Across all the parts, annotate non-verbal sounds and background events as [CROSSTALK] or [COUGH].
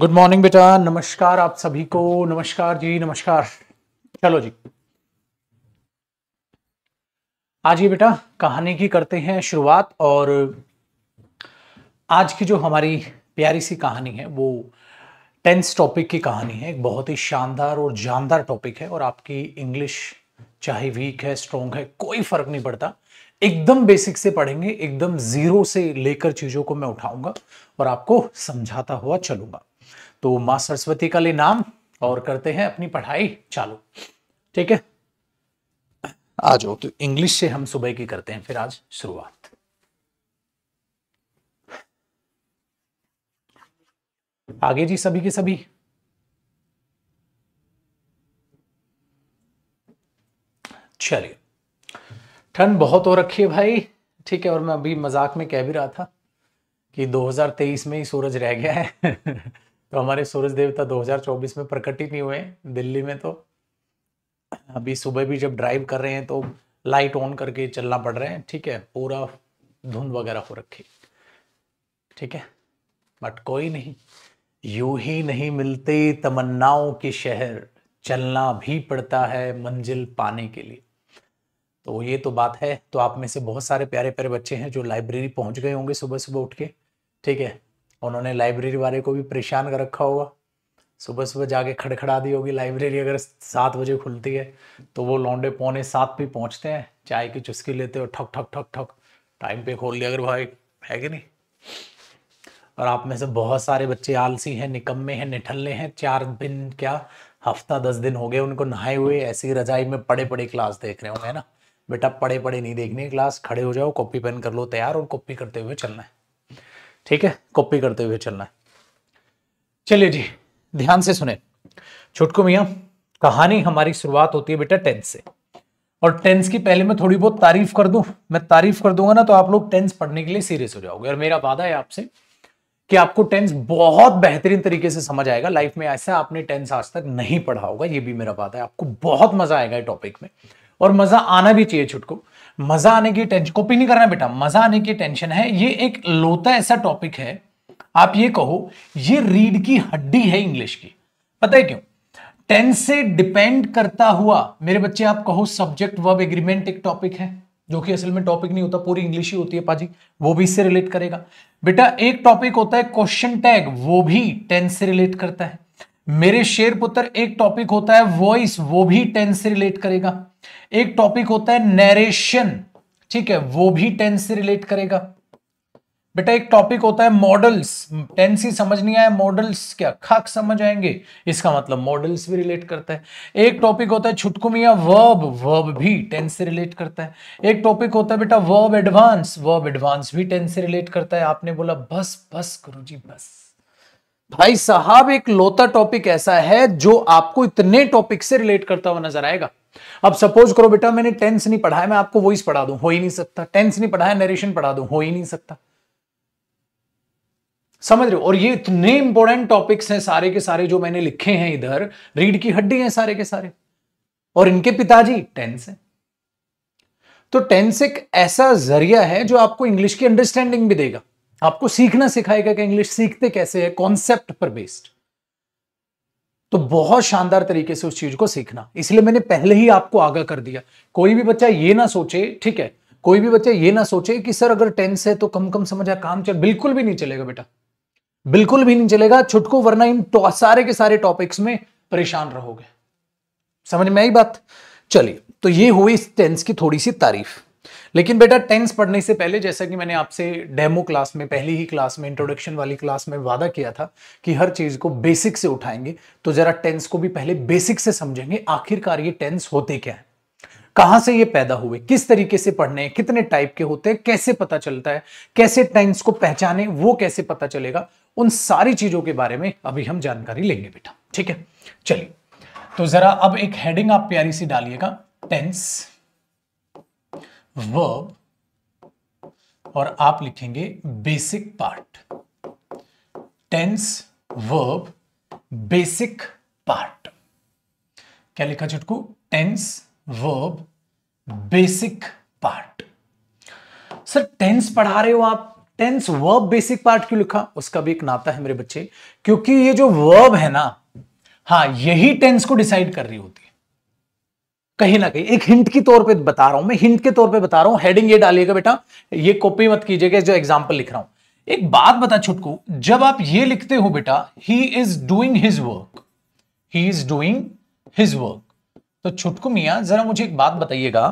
Good [CLEARS THROAT] morning बेटा नमस्कार आप सभी को नमस्कार जी नमस्कार चलो जी आज ये बेटा कहानी की करते हैं शुरुआत और आज की जो हमारी प्यारी सी कहानी है वो टेंस टॉपिक की कहानी है एक बहुत ही शानदार और जानदार टॉपिक है और आपकी इंग्लिश चाहे वीक है स्ट्रॉन्ग है कोई फर्क नहीं पड़ता एकदम बेसिक से पढ़ेंगे एकदम जीरो से लेकर चीजों को मैं उठाऊंगा और आपको समझाता हुआ चलूंगा तो माँ सरस्वती का ले नाम और करते हैं अपनी पढ़ाई चालू ठीक है आ जाओ तो इंग्लिश से हम सुबह की करते हैं फिर आज शुरुआत आगे जी सभी के सभी चलिए ठंड बहुत हो रखी है भाई ठीक है और मैं अभी मजाक में कह भी रहा था कि 2023 में ही सूरज रह गया है [LAUGHS] तो हमारे सूरज देवता 2024 में प्रकट ही नहीं हुए दिल्ली में तो अभी सुबह भी जब ड्राइव कर रहे हैं तो लाइट ऑन करके चलना पड़ रहा है ठीक है पूरा धुंध वगैरह हो रखी ठीक है बट कोई नहीं यू ही नहीं मिलते तमन्नाओं के शहर चलना भी पड़ता है मंजिल पाने के लिए तो ये तो बात है तो आप में से बहुत सारे प्यारे प्यारे बच्चे हैं जो लाइब्रेरी पहुंच गए होंगे सुबह सुबह उठ के ठीक है उन्होंने लाइब्रेरी वाले को भी परेशान कर रखा होगा सुबह सुबह जाके खड़खड़ा दी होगी लाइब्रेरी अगर सात बजे खुलती है तो वो लौंडे पौने सात भी पहुँचते हैं चाय की चुस्की लेते हो ठक ठक ठक ठक टाइम पे खोल लिया अगर भाई है कि नहीं और आप में से बहुत सारे बच्चे आलसी हैं निकम्मे हैं निठल्ले हैं चार दिन क्या हफ्ता दस दिन हो गए उनको नहाए हुए ऐसी रजाई में पड़े पड़े क्लास देख रहे होंगे ना बेटा पड़े पड़े नहीं देखने क्लास खड़े हो जाओ कॉपी पेन कर लो तैयार और कॉपी करते हुए चलना है ठीक है कॉपी करते हुए चलना है चलिए जी ध्यान से सुने छुटकू मिया कहानी हमारी शुरुआत होती है बेटा टेंथ से और टेंस की पहले मैं थोड़ी बहुत तारीफ कर दूं मैं तारीफ कर दूंगा ना तो आप लोग टेंस पढ़ने के लिए सीरियस हो जाओगे और मेरा वादा है आपसे कि आपको टेंस बहुत बेहतरीन तरीके से समझ आएगा लाइफ में ऐसा आपने टेंस आज तक नहीं पढ़ा होगा ये भी मेरा बात है आपको बहुत मजा आएगा टॉपिक में और मजा आना भी चाहिए छुटको मजा आने की टेंशन कॉपी नहीं करना बेटा मजा आने की टेंशन है ये एक लोता ऐसा टॉपिक है आप ये कहो ये रीड की हड्डी है इंग्लिश की पता है क्यों टेंस से डिपेंड करता हुआ मेरे बच्चे आप कहो सब्जेक्ट वर्ब एग्रीमेंट एक टॉपिक है जो कि असल में टॉपिक नहीं होता पूरी इंग्लिश ही होती है पाजी वो भी इससे रिलेट करेगा बेटा एक टॉपिक होता है क्वेश्चन टैग वो भी टेंस से रिलेट करता है मेरे शेर पुत्र एक टॉपिक होता है वॉइस वो भी टेंस से रिलेट करेगा एक टॉपिक होता है नरेशन ठीक है वो भी टेंस से रिलेट करेगा बेटा एक टॉपिक होता है मॉडल्स टेंस ही समझ नहीं आया मॉडल्स क्या खाक समझ आएंगे इसका मतलब मॉडल्स भी रिलेट करता है एक टॉपिक होता है छुटकुमिया वर्ब वर्ब भी टेंस से रिलेट करता है एक टॉपिक होता है बेटा वर्ब एडवांस वर्ब एडवांस भी टेंस से रिलेट करता है आपने बोला बस बस जी बस भाई साहब एक लोता टॉपिक ऐसा है जो आपको इतने टॉपिक से रिलेट करता हुआ नजर आएगा अब सपोज करो बेटा मैंने टेंस नहीं पढ़ा है मैं आपको वॉइस पढ़ा दूं हो ही नहीं सकता टेंस नहीं पढ़ा है नरेशन पढ़ा दूं हो ही नहीं सकता समझ रहे हो और ये इतने इंपॉर्टेंट टॉपिक्स हैं सारे के सारे जो मैंने लिखे हैं इधर रीढ़ की हड्डी हैं सारे के सारे और इनके पिताजी टेंस हैं तो टेंस एक ऐसा जरिया है जो आपको इंग्लिश की अंडरस्टैंडिंग भी देगा आपको सीखना सिखाएगा कि इंग्लिश सीखते कैसे है कॉन्सेप्ट पर बेस्ड तो बहुत शानदार तरीके से उस चीज को सीखना इसलिए मैंने पहले ही आपको आगाह कर दिया कोई भी बच्चा ये ना सोचे ठीक है कोई भी बच्चा ये ना सोचे कि सर अगर टेंस है तो कम कम समझ समझा काम चल बिल्कुल भी नहीं चलेगा बेटा बिल्कुल भी नहीं चलेगा छुटको वरना इन तो, सारे के सारे टॉपिक्स में परेशान रहोगे समझ में आई बात चलिए तो ये हुई इस टेंस की थोड़ी सी तारीफ लेकिन बेटा टेंस पढ़ने से पहले जैसा कि मैंने आपसे डेमो क्लास में पहली ही क्लास में इंट्रोडक्शन वाली क्लास में वादा किया था कि हर चीज को बेसिक से उठाएंगे तो जरा टेंस को भी पहले बेसिक से समझेंगे आखिरकार ये टेंस होते क्या है कहां से ये पैदा हुए किस तरीके से पढ़ने हैं कितने टाइप के होते हैं कैसे पता चलता है कैसे टेंस को पहचाने वो कैसे पता चलेगा उन सारी चीजों के बारे में अभी हम जानकारी लेंगे बेटा ठीक है चलिए तो जरा अब एक हेडिंग आप प्यारी सी डालिएगा टेंस वर्ब और आप लिखेंगे basic part tense verb basic part क्या लिखा चुटकू tense verb basic part sir tense पढ़ा रहे हो आप टेंस वर्ब बेसिक पार्ट क्यों लिखा उसका भी एक नाता है मेरे बच्चे क्योंकि ये जो वर्ब है ना हाँ यही टेंस को डिसाइड कर रही होती कहीं ना कहीं एक हिंट के तौर पे बता रहा हूं मैं हिंट के तौर पे बता रहा हूं हेडिंग ये डालिएगा बेटा ये कॉपी मत कीजिएगा जो एग्जाम्पल लिख रहा हूं एक बात बता छुटको जब आप ये लिखते हो बेटा he is doing his work he is doing his work तो छुटकू मिया जरा मुझे एक बात बताइएगा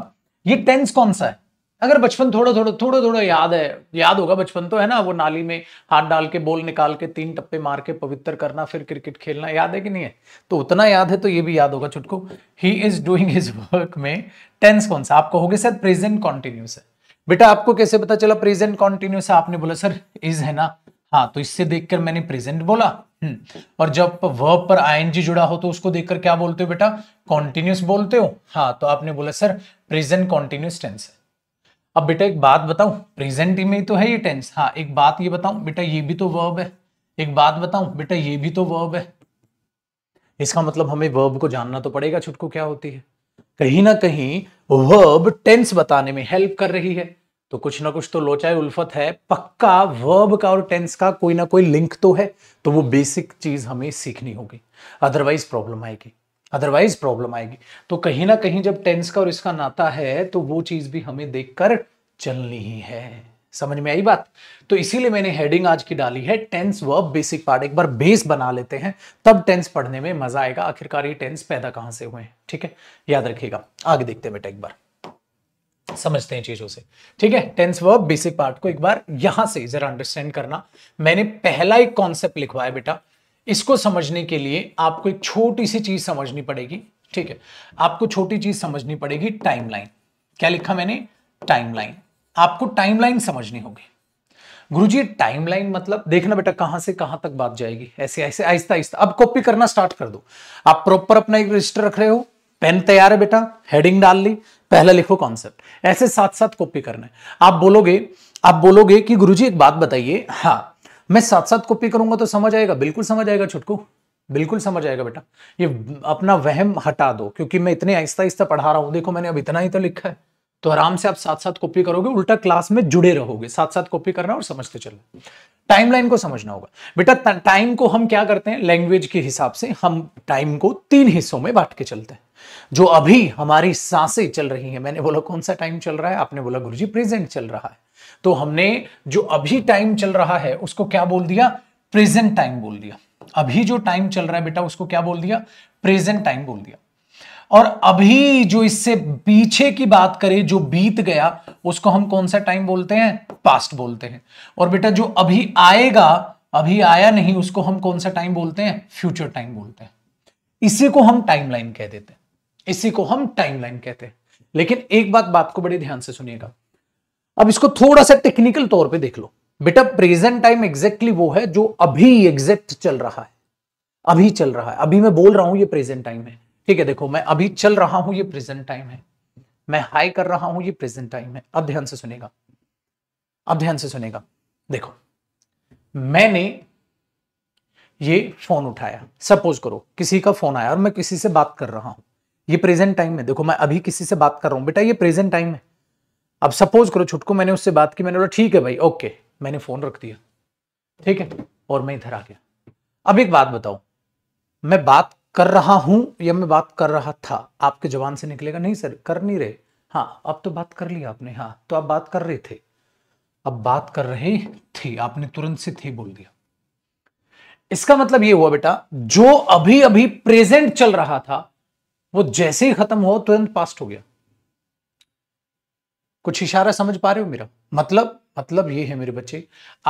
ये टेंस कौन सा है अगर बचपन थोड़ा थोड़ा थोड़ा थोड़ा याद है याद होगा बचपन तो है ना वो नाली में हाथ डाल के बॉल निकाल के तीन टप्पे मार के पवित्र करना फिर क्रिकेट खेलना याद है कि नहीं है तो उतना याद है तो ये भी याद होगा चुटको he is doing his work में टेंस कौन सा आप कहोगे सर प्रेजेंट कॉन्टिन्यूस है बेटा आपको कैसे पता चला प्रेजेंट कॉन्टिन्यूस है आपने बोला सर इज है ना हाँ तो इससे देखकर मैंने प्रेजेंट बोला हम्म। और जब वर्ब पर आईएनजी जुड़ा हो तो उसको देखकर क्या बोलते हो बेटा कॉन्टिन्यूस बोलते हो हाँ तो आपने बोला सर प्रेजेंट कॉन्टिन्यूस टेंस है अब बेटा एक बात बताऊं प्रेजेंट में तो है ये टेंस हाँ एक बात ये बताऊं बेटा ये भी तो वर्ब है एक बात बताऊं बेटा ये भी तो वर्ब है इसका मतलब हमें वर्ब को जानना तो पड़ेगा छुटको क्या होती है कहीं ना कहीं वर्ब टेंस बताने में हेल्प कर रही है तो कुछ ना कुछ तो लोचाए उल्फत है पक्का वर्ब का और टेंस का कोई ना कोई लिंक तो है तो वो बेसिक चीज हमें सीखनी होगी अदरवाइज प्रॉब्लम आएगी अदरवाइज प्रॉब्लम आएगी तो कहीं ना कहीं जब टेंस का और इसका नाता है तो वो चीज़ भी हमें देखकर चलनी ही है समझ में आई बात तो इसीलिए मैंने हेडिंग आज की डाली है टेंस वर्ब बेसिक पार्ट एक बार बेस बना लेते हैं तब टेंस पढ़ने में मजा आएगा आखिरकार ये टेंस पैदा कहां से हुए हैं ठीक है याद रखिएगा आगे देखते हैं बेटा एक बार समझते हैं चीजों से ठीक है टेंस वर्ब बेसिक पार्ट को एक बार यहां से जरा अंडरस्टैंड करना मैंने पहला एक कॉन्सेप्ट लिखवाया बेटा इसको समझने के लिए आपको एक छोटी सी चीज समझनी पड़ेगी ठीक है आपको छोटी चीज समझनी पड़ेगी टाइमलाइन क्या लिखा मैंने टाइमलाइन आपको टाइमलाइन समझनी होगी गुरु जी टाइमलाइन मतलब देखना बेटा कहां से कहां तक बात जाएगी ऐसे ऐसे आहिस्ता आहिस्ता अब कॉपी करना स्टार्ट कर दो आप प्रॉपर अपना एक रजिस्टर रख रहे हो पेन तैयार है बेटा हेडिंग डाल ली पहला लिखो कॉन्सेप्ट ऐसे साथ साथ कॉपी करना है आप बोलोगे आप बोलोगे कि गुरुजी एक बात बताइए हाँ मैं साथ साथ कॉपी करूंगा तो समझ आएगा बिल्कुल समझ आएगा छुटकू बिल्कुल समझ आएगा बेटा ये अपना वहम हटा दो क्योंकि मैं इतने आहिस्ता आहिस्ता पढ़ा रहा हूं देखो मैंने अब इतना ही तो लिखा है तो आराम से आप साथ साथ कॉपी करोगे उल्टा क्लास में जुड़े रहोगे साथ साथ कॉपी करना और समझते चलना टाइमलाइन को समझना होगा बेटा टाइम को हम क्या करते हैं लैंग्वेज के हिसाब से हम टाइम को तीन हिस्सों में बांट के चलते हैं जो अभी हमारी सांसें चल रही हैं मैंने बोला कौन सा टाइम चल रहा है आपने बोला गुरुजी प्रेजेंट चल रहा है तो हमने जो अभी टाइम चल रहा है उसको क्या बोल दिया प्रेजेंट टाइम बोल दिया अभी जो टाइम चल रहा है बेटा उसको क्या बोल दिया प्रेजेंट टाइम बोल दिया और अभी जो इससे पीछे की बात करें जो बीत गया उसको हम कौन सा टाइम बोलते हैं पास्ट बोलते हैं और बेटा जो अभी आएगा अभी आया नहीं उसको हम कौन सा टाइम बोलते हैं फ्यूचर टाइम बोलते हैं इसी को हम टाइमलाइन कह देते हैं इसी को हम टाइमलाइन कहते हैं लेकिन एक बात बात को बड़े ध्यान से सुनिएगा अब इसको थोड़ा सा टेक्निकल तौर पे देख लो बेटा प्रेजेंट टाइम एग्जैक्टली वो है जो अभी एग्जैक्ट चल रहा है अभी चल रहा है अभी मैं बोल रहा हूं ये प्रेजेंट टाइम है ठीक है देखो मैं अभी चल रहा हूं ये प्रेजेंट टाइम है मैं हाई कर रहा हूं ये प्रेजेंट टाइम है अब ध्यान से सुनेगा अब ध्यान से सुनेगा देखो मैंने ये फोन उठाया सपोज करो किसी का फोन आया और मैं किसी से बात कर रहा हूं ये प्रेजेंट टाइम है देखो मैं अभी किसी से बात कर रहा हूं बेटा ये प्रेजेंट टाइम है अब सपोज करो छुटको मैंने उससे बात की मैंने बोला ठीक है भाई ओके मैंने फोन रख दिया ठीक है और मैं इधर आ गया अब एक बात बताओ मैं बात कर रहा हूं या मैं बात कर रहा था आपके जवान से निकलेगा नहीं सर कर नहीं रहे हाँ अब तो बात कर लिया आपने हाँ तो आप बात कर रहे थे अब बात कर रहे थे आपने तुरंत से थे बोल दिया इसका मतलब ये हुआ बेटा जो अभी अभी प्रेजेंट चल रहा था वो जैसे ही खत्म हो तुरंत पास्ट हो गया कुछ इशारा समझ पा रहे हो मेरा मतलब मतलब ये है मेरे बच्चे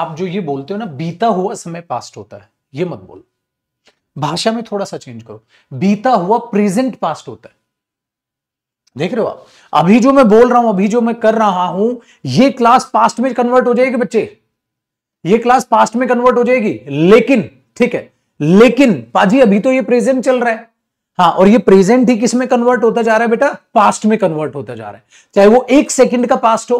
आप जो ये बोलते हो ना बीता हुआ समय पास्ट होता है ये मत बोलो भाषा में थोड़ा सा चेंज करो बीता हुआ प्रेजेंट पास्ट होता है देख रहे हो आप अभी जो मैं बोल रहा हूं अभी जो मैं कर रहा हूं ये क्लास पास्ट में कन्वर्ट हो जाएगी बच्चे ये क्लास पास्ट में कन्वर्ट हो जाएगी लेकिन ठीक है लेकिन पाजी अभी तो ये प्रेजेंट चल रहा है हाँ और ये प्रेजेंट ही किस में कन्वर्ट होता जा रहा है बेटा पास्ट में कन्वर्ट होता जा रहा है चाहे वो एक सेकंड का पास्ट हो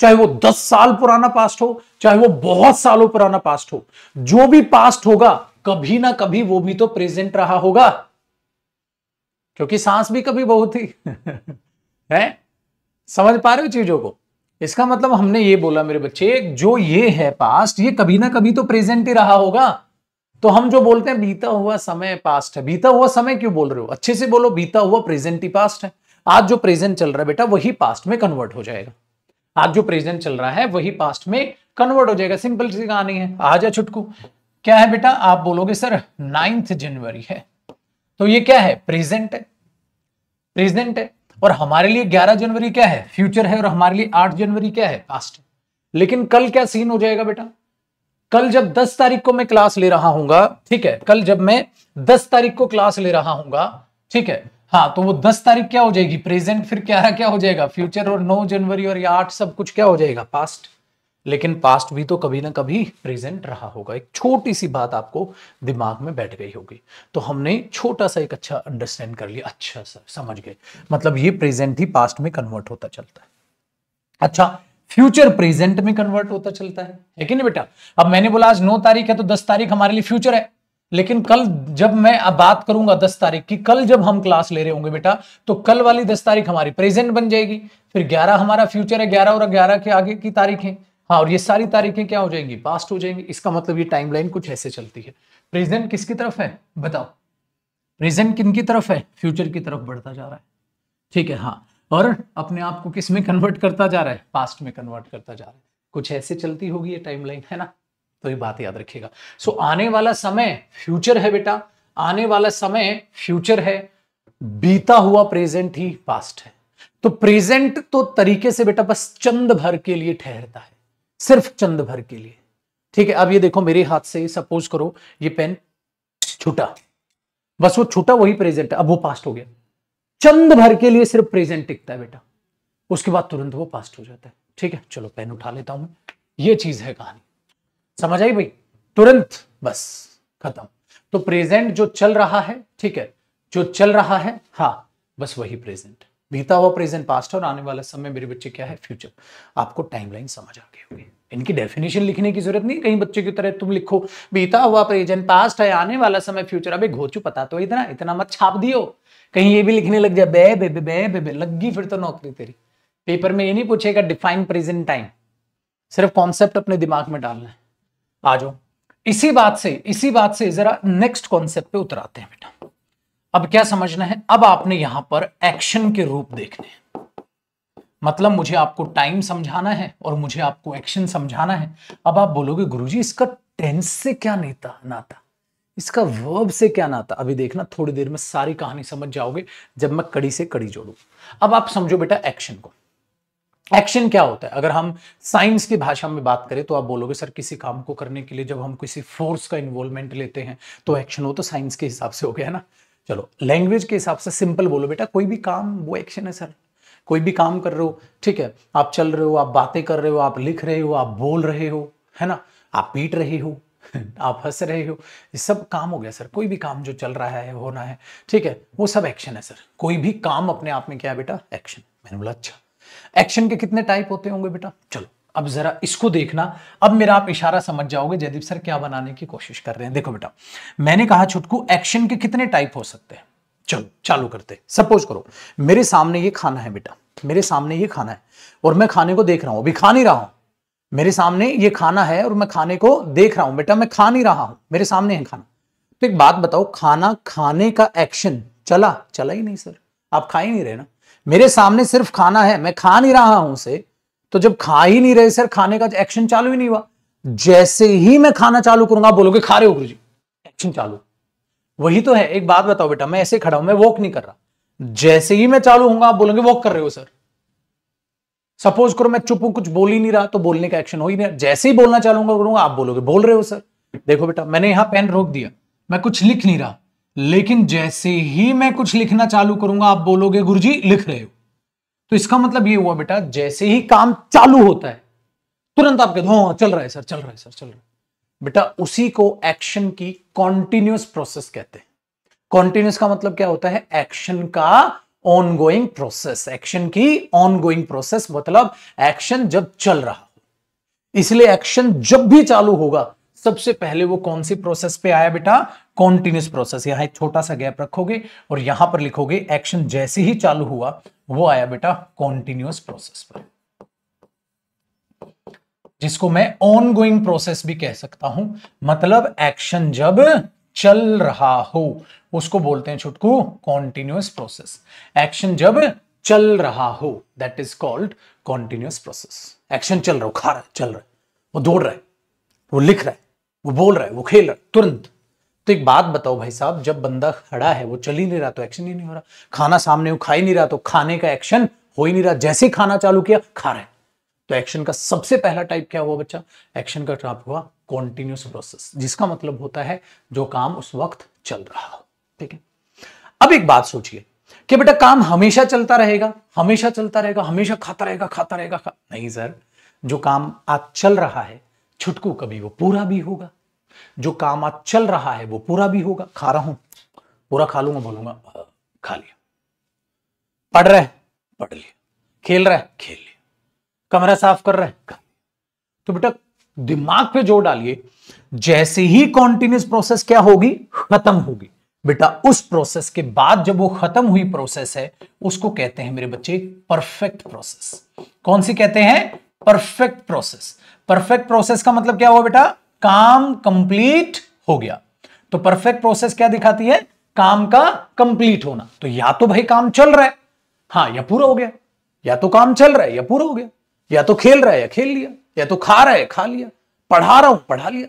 चाहे वो दस साल पुराना पास्ट हो चाहे वो बहुत सालों पुराना पास्ट हो जो भी पास्ट होगा कभी ना कभी वो भी तो प्रेजेंट रहा होगा क्योंकि सांस भी कभी बहुत थी [LAUGHS] है समझ पा रहे हो चीजों को इसका मतलब हमने ये बोला मेरे बच्चे जो ये है पास्ट ये कभी ना कभी तो प्रेजेंट ही रहा होगा तो हम जो बोलते हैं बीता हुआ समय पास्ट है बीता हुआ समय क्यों बोल रहे हो अच्छे से बोलो बीता हुआ प्रेजेंट ही पास्ट है आज जो प्रेजेंट चल रहा है बेटा वही पास्ट में कन्वर्ट हो जाएगा आज जो प्रेजेंट चल रहा है वही पास्ट में कन्वर्ट हो जाएगा सिंपल सी कहानी है आ जा छुटकू क्या है बेटा आप बोलोगे सर नाइन्थ जनवरी है तो ये क्या है प्रेजेंट है प्रेजेंट है और हमारे लिए 11 जनवरी क्या है फ्यूचर है और हमारे लिए 8 जनवरी क्या है पास्ट है लेकिन कल क्या सीन हो जाएगा बेटा कल जब 10 तारीख को मैं क्लास ले रहा हूँ ठीक है कल जब मैं 10 तारीख को क्लास ले रहा हूँ ठीक है हाँ तो वो 10 तारीख क्या हो जाएगी प्रेजेंट फिर क्या क्या हो जाएगा फ्यूचर और 9 जनवरी और या 8 सब कुछ क्या हो जाएगा पास्ट लेकिन पास्ट भी तो कभी ना कभी प्रेजेंट रहा होगा एक छोटी सी बात आपको दिमाग में बैठ गई होगी तो हमने छोटा सा एक अच्छा अंडरस्टैंड कर लिया अच्छा सर समझ गए मतलब ये प्रेजेंट ही पास्ट में कन्वर्ट होता चलता है अच्छा फ्यूचर प्रेजेंट में कन्वर्ट होता चलता है है कि नहीं बेटा अब मैंने बोला आज नौ तारीख है तो दस तारीख हमारे लिए फ्यूचर है लेकिन कल जब मैं अब बात करूंगा दस तारीख की कल जब हम क्लास ले रहे होंगे बेटा तो कल वाली दस तारीख हमारी प्रेजेंट बन जाएगी फिर ग्यारह हमारा फ्यूचर है ग्यारह और ग्यारह के आगे की तारीखें हाँ और ये सारी तारीखें क्या हो जाएंगी पास्ट हो जाएंगी इसका मतलब ये टाइमलाइन कुछ ऐसे चलती है प्रेजेंट किसकी तरफ है बताओ प्रेजेंट किन की तरफ है फ्यूचर की तरफ बढ़ता जा रहा है ठीक है हाँ और अपने आप को किस में कन्वर्ट करता जा रहा है पास्ट में कन्वर्ट करता जा रहा है कुछ ऐसे चलती होगी ये टाइमलाइन है ना तो ये बात याद रखिएगा सो so, आने वाला समय फ्यूचर है बेटा आने वाला समय फ्यूचर है बीता हुआ प्रेजेंट ही पास्ट है तो प्रेजेंट तो तरीके से बेटा बस चंद भर के लिए ठहरता है सिर्फ चंद भर के लिए ठीक है अब ये देखो मेरे हाथ से सपोज करो ये पेन छूटा बस वो छूटा वही प्रेजेंट अब वो पास्ट हो गया चंद भर के लिए सिर्फ प्रेजेंट टिकता है बेटा उसके बाद तुरंत वो पास्ट हो जाता है ठीक है चलो पेन उठा लेता हूं ये चीज है कहानी समझ आई भाई तुरंत बस खत्म तो प्रेजेंट जो चल रहा है ठीक है जो चल रहा है हाँ बस वही प्रेजेंट बीता हुआ प्रेजेंट पास्ट और आने वाला समय मेरे बच्चे क्या है फ्यूचर आपको टाइमलाइन समझ आ गई होगी इनकी डेफिनेशन लिखने की जरूरत नहीं कहीं बच्चे की तरह तुम लिखो बीता हुआ प्रेजेंट पास्ट है आने वाला समय फ्यूचर अभी घोचू पता तो इतना इतना मत छाप दियो कहीं ये भी लिखने लग जाए बे बे बे बे बे, बे लग गई फिर तो नौकरी तेरी पेपर में ये नहीं पूछेगा डिफाइन प्रेजेंट टाइम सिर्फ कॉन्सेप्ट अपने दिमाग में डालना है आ जाओ इसी बात से इसी बात से जरा नेक्स्ट कॉन्सेप्ट पे उतराते हैं बेटा अब क्या समझना है अब आपने यहां पर एक्शन के रूप देखने मतलब मुझे आपको टाइम समझाना है और मुझे आपको एक्शन समझाना है अब आप बोलोगे गुरुजी इसका टेंस से क्या नेता नाता इसका वर्ब से क्या नाता अभी देखना थोड़ी देर में सारी कहानी समझ जाओगे जब मैं कड़ी से कड़ी जोड़ू अब आप समझो बेटा एक्शन को एक्शन क्या होता है अगर हम साइंस की भाषा में बात करें तो आप बोलोगे सर किसी काम को करने के लिए जब हम किसी फोर्स का इन्वॉल्वमेंट लेते हैं तो एक्शन हो तो साइंस के हिसाब से हो गया है ना चलो लैंग्वेज के हिसाब से सिंपल बोलो बेटा कोई भी काम वो एक्शन है सर कोई भी काम कर रहे हो ठीक है आप चल रहे हो आप बातें कर रहे हो आप लिख रहे हो आप बोल रहे हो है ना आप पीट रहे हो [LAUGHS] आप हंस रहे हो ये सब काम हो गया सर कोई भी काम जो चल रहा है होना है ठीक है वो सब एक्शन है सर कोई भी काम अपने आप में क्या है बेटा एक्शन मैंने बोला अच्छा एक्शन के कितने टाइप होते होंगे बेटा चलो अब जरा इसको देखना अब मेरा आप इशारा समझ जाओगे जयदीप सर क्या बनाने की कोशिश कर रहे हैं देखो बेटा मैंने कहा छुटकू एक्शन के कितने टाइप हो सकते हैं चलो चालू करते सपोज करो मेरे सामने ये खाना है बेटा मेरे सामने ये खाना है और मैं खाने को देख रहा हूं अभी खा नहीं रहा हूं मेरे सामने ये खाना है और मैं खाने को देख रहा हूं बेटा मैं खा नहीं रहा हूं मेरे सामने है खाना तो एक बात बताओ खाना खाने का एक्शन चला चला ही नहीं सर आप खा ही नहीं रहे ना मेरे सामने सिर्फ खाना है मैं खा नहीं रहा हूं उसे तो जब खा ही नहीं रहे सर खाने का एक्शन चालू ही नहीं हुआ जैसे ही मैं खाना चालू करूंगा बोलोगे खा रहे हो गुरु जी एक्शन चालू वही तो है एक बात बताओ बेटा मैं ऐसे खड़ा हूं मैं वॉक नहीं कर रहा जैसे ही मैं चालू होऊंगा आप बोलोगे वॉक कर रहे हो सर सपोज करो मैं चुप हूं कुछ बोल ही नहीं रहा तो बोलने का एक्शन हो ही नहीं जैसे ही बोलना चाहूंगा करूंगा आप बोलोगे बोल रहे हो सर देखो बेटा मैंने यहां पेन रोक दिया मैं कुछ लिख नहीं रहा लेकिन जैसे ही मैं कुछ लिखना चालू करूंगा आप बोलोगे गुरुजी लिख रहे हो तो इसका मतलब ये हुआ बेटा जैसे ही काम चालू होता है तुरंत आप कहते हो हाँ, चल रहा है सर चल रहा है सर चल रहा है बेटा उसी को एक्शन की कॉन्टिन्यूस प्रोसेस कहते हैं कॉन्टिन्यूस का मतलब क्या होता है एक्शन का ऑनगोइंग प्रोसेस एक्शन की ऑनगोइंग प्रोसेस मतलब एक्शन जब चल रहा इसलिए एक्शन जब भी चालू होगा सबसे पहले वो कौन सी प्रोसेस पे आया बेटा कॉन्टिन्यूस प्रोसेस यहां एक छोटा सा गैप रखोगे और यहां पर लिखोगे एक्शन जैसे ही चालू हुआ वो आया बेटा कॉन्टिन्यूस प्रोसेस पर जिसको मैं ऑनगोइंग प्रोसेस भी कह सकता हूं मतलब एक्शन जब चल रहा हो उसको बोलते हैं छुटकू कॉन्टिन्यूस प्रोसेस एक्शन जब चल रहा हो that is called continuous process action चल रहा हो खा रहा है चल रहा है वो दौड़ रहा है वो लिख रहा है वो बोल रहा है वो खेल रहा है तुरंत तो एक बात बताओ भाई साहब जब बंदा खड़ा है वो चल ही नहीं रहा तो एक्शन ही नहीं हो रहा खाना सामने वो खा ही नहीं रहा तो खाने का एक्शन हो ही नहीं रहा जैसे खाना चालू किया खा रहा है तो एक्शन का सबसे पहला टाइप क्या हुआ बच्चा एक्शन का टाइप हुआ कॉन्टिन्यूस प्रोसेस जिसका मतलब होता है जो काम उस वक्त चल रहा हो ठीक है अब एक बात सोचिए कि बेटा काम हमेशा चलता रहेगा हमेशा चलता रहेगा हमेशा खाता रहेगा खाता रहेगा खा... नहीं सर जो काम आज चल रहा है छुटकू कभी वो पूरा भी होगा जो काम आज चल रहा है वो पूरा भी होगा खा रहा हूं पूरा खा लूंगा बोलूंगा खा लिया पढ़ रहे पढ़ लिया खेल रहा है खेल लिया कमरा साफ कर रहा है कर तो बेटा दिमाग पे जोर डालिए जैसे ही कॉन्टिन्यूस प्रोसेस क्या होगी खत्म होगी बेटा उस प्रोसेस के बाद जब वो खत्म हुई प्रोसेस है उसको कहते हैं मेरे बच्चे परफेक्ट प्रोसेस कौन सी कहते हैं परफेक्ट प्रोसेस परफेक्ट प्रोसेस का मतलब क्या हुआ बेटा काम कंप्लीट हो गया तो परफेक्ट प्रोसेस क्या दिखाती है काम का कंप्लीट होना तो या तो भाई काम चल रहा है हाँ या पूरा हो गया या तो काम चल रहा है या पूरा हो गया या तो खेल रहा है या खेल लिया या तो खा रहा है खा लिया पढ़ा रहा हूं पढ़ा लिया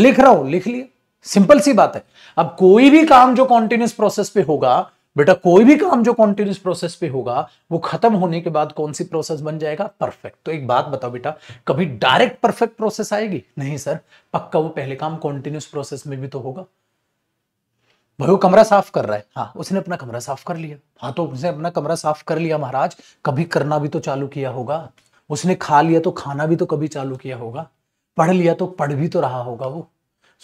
लिख रहा हूं लिख लिया सिंपल सी बात है अब कोई भी काम जो कॉन्टिन्यूस प्रोसेस पे होगा बेटा कोई भी काम जो कॉन्टिन्यूस प्रोसेस पे होगा वो खत्म होने के बाद कौन सी प्रोसेस बन जाएगा परफेक्ट तो एक बात बताओ बेटा कभी डायरेक्ट परफेक्ट प्रोसेस आएगी नहीं सर पक्का वो पहले काम कॉन्टिन्यूस प्रोसेस में भी तो होगा भाई वो कमरा साफ कर रहा है हाँ उसने अपना कमरा साफ कर लिया हाँ तो उसने अपना कमरा साफ कर लिया महाराज कभी करना भी तो चालू किया होगा उसने खा लिया तो खाना भी तो कभी चालू किया होगा पढ़ लिया तो पढ़ भी तो रहा होगा वो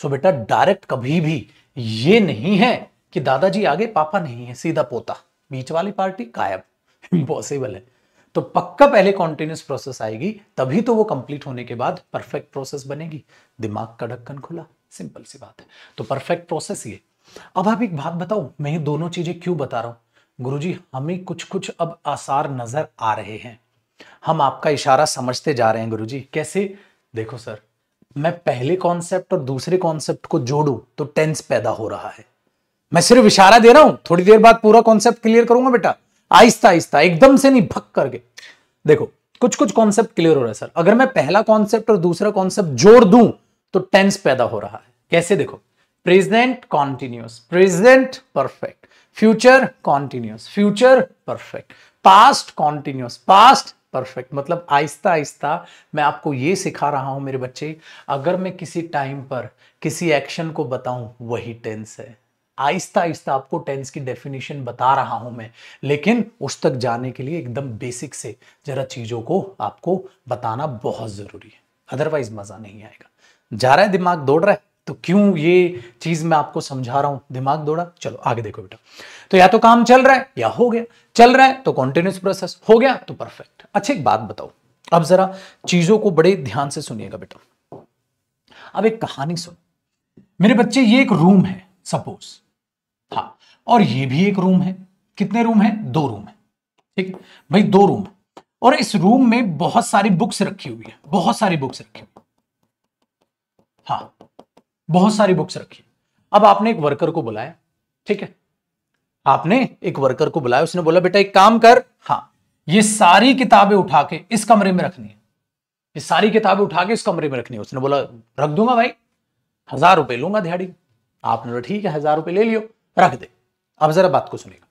सो बेटा डायरेक्ट कभी भी ये नहीं है कि दादाजी आगे पापा नहीं है सीधा पोता बीच वाली पार्टी गायब इम्पॉसिबल है तो पक्का पहले कॉन्टिन्यूस प्रोसेस आएगी तभी तो वो कंप्लीट होने के बाद परफेक्ट प्रोसेस बनेगी दिमाग का ढक्कन खुला सिंपल सी बात है तो परफेक्ट प्रोसेस ये अब आप एक बात बताओ मैं ये दोनों चीजें क्यों बता रहा हूं गुरुजी हमें कुछ कुछ अब आसार नजर आ रहे हैं हम आपका इशारा समझते जा रहे हैं गुरुजी कैसे देखो सर मैं पहले कॉन्सेप्ट और दूसरे कॉन्सेप्ट को जोड़ू तो टेंस पैदा हो रहा है मैं सिर्फ इशारा दे रहा हूं थोड़ी देर बाद पूरा कॉन्सेप्ट क्लियर करूंगा बेटा आहिस्ता आहिस्ता एकदम से नहीं भक करके देखो कुछ कुछ कॉन्सेप्ट क्लियर हो रहा है सर अगर मैं पहला कॉन्सेप्ट और दूसरा कॉन्सेप्ट जोड़ दूं तो टेंस पैदा हो रहा है कैसे देखो present continuous present perfect future continuous future perfect past continuous past perfect मतलब आहिस्ता आहिस्ता मैं आपको ये सिखा रहा हूँ मेरे बच्चे अगर मैं किसी टाइम पर किसी एक्शन को बताऊँ वही टेंस है आहिस्ता आहिस्ता आपको टेंस की डेफिनेशन बता रहा हूं मैं लेकिन उस तक जाने के लिए एकदम बेसिक से जरा चीज़ों को आपको बताना बहुत ज़रूरी है अदरवाइज मज़ा नहीं आएगा जा रहा है दिमाग दौड़ रहा है तो क्यों ये चीज़ मैं आपको समझा रहा हूं दिमाग दौड़ा चलो आगे देखो बेटा तो या तो काम चल रहा है या हो गया चल रहा है तो कॉन्टिन्यूस प्रोसेस हो गया तो परफेक्ट अच्छा एक बात बताओ अब जरा चीजों को बड़े ध्यान से सुनिएगा बेटा अब एक कहानी सुनो मेरे बच्चे ये एक रूम है सपोज हाँ और ये भी एक रूम है कितने रूम है दो रूम है ठीक भाई दो रूम और इस रूम में बहुत सारी बुक्स रखी हुई है बहुत सारी बुक्स रखी हुई हाँ बहुत सारी बुक्स रखी अब आपने एक वर्कर को बुलाया ठीक है आपने एक वर्कर को बुलाया उसने बोला बेटा एक काम कर हाँ ये सारी किताबें उठा के इस कमरे में रखनी है ये सारी किताबें उठा के इस कमरे में रखनी है उसने बोला रख दूंगा भाई हजार रुपए लूंगा दिहाड़ी आपने बोला ठीक है हजार रुपए ले लियो रख दे अब जरा बात को सुनेगा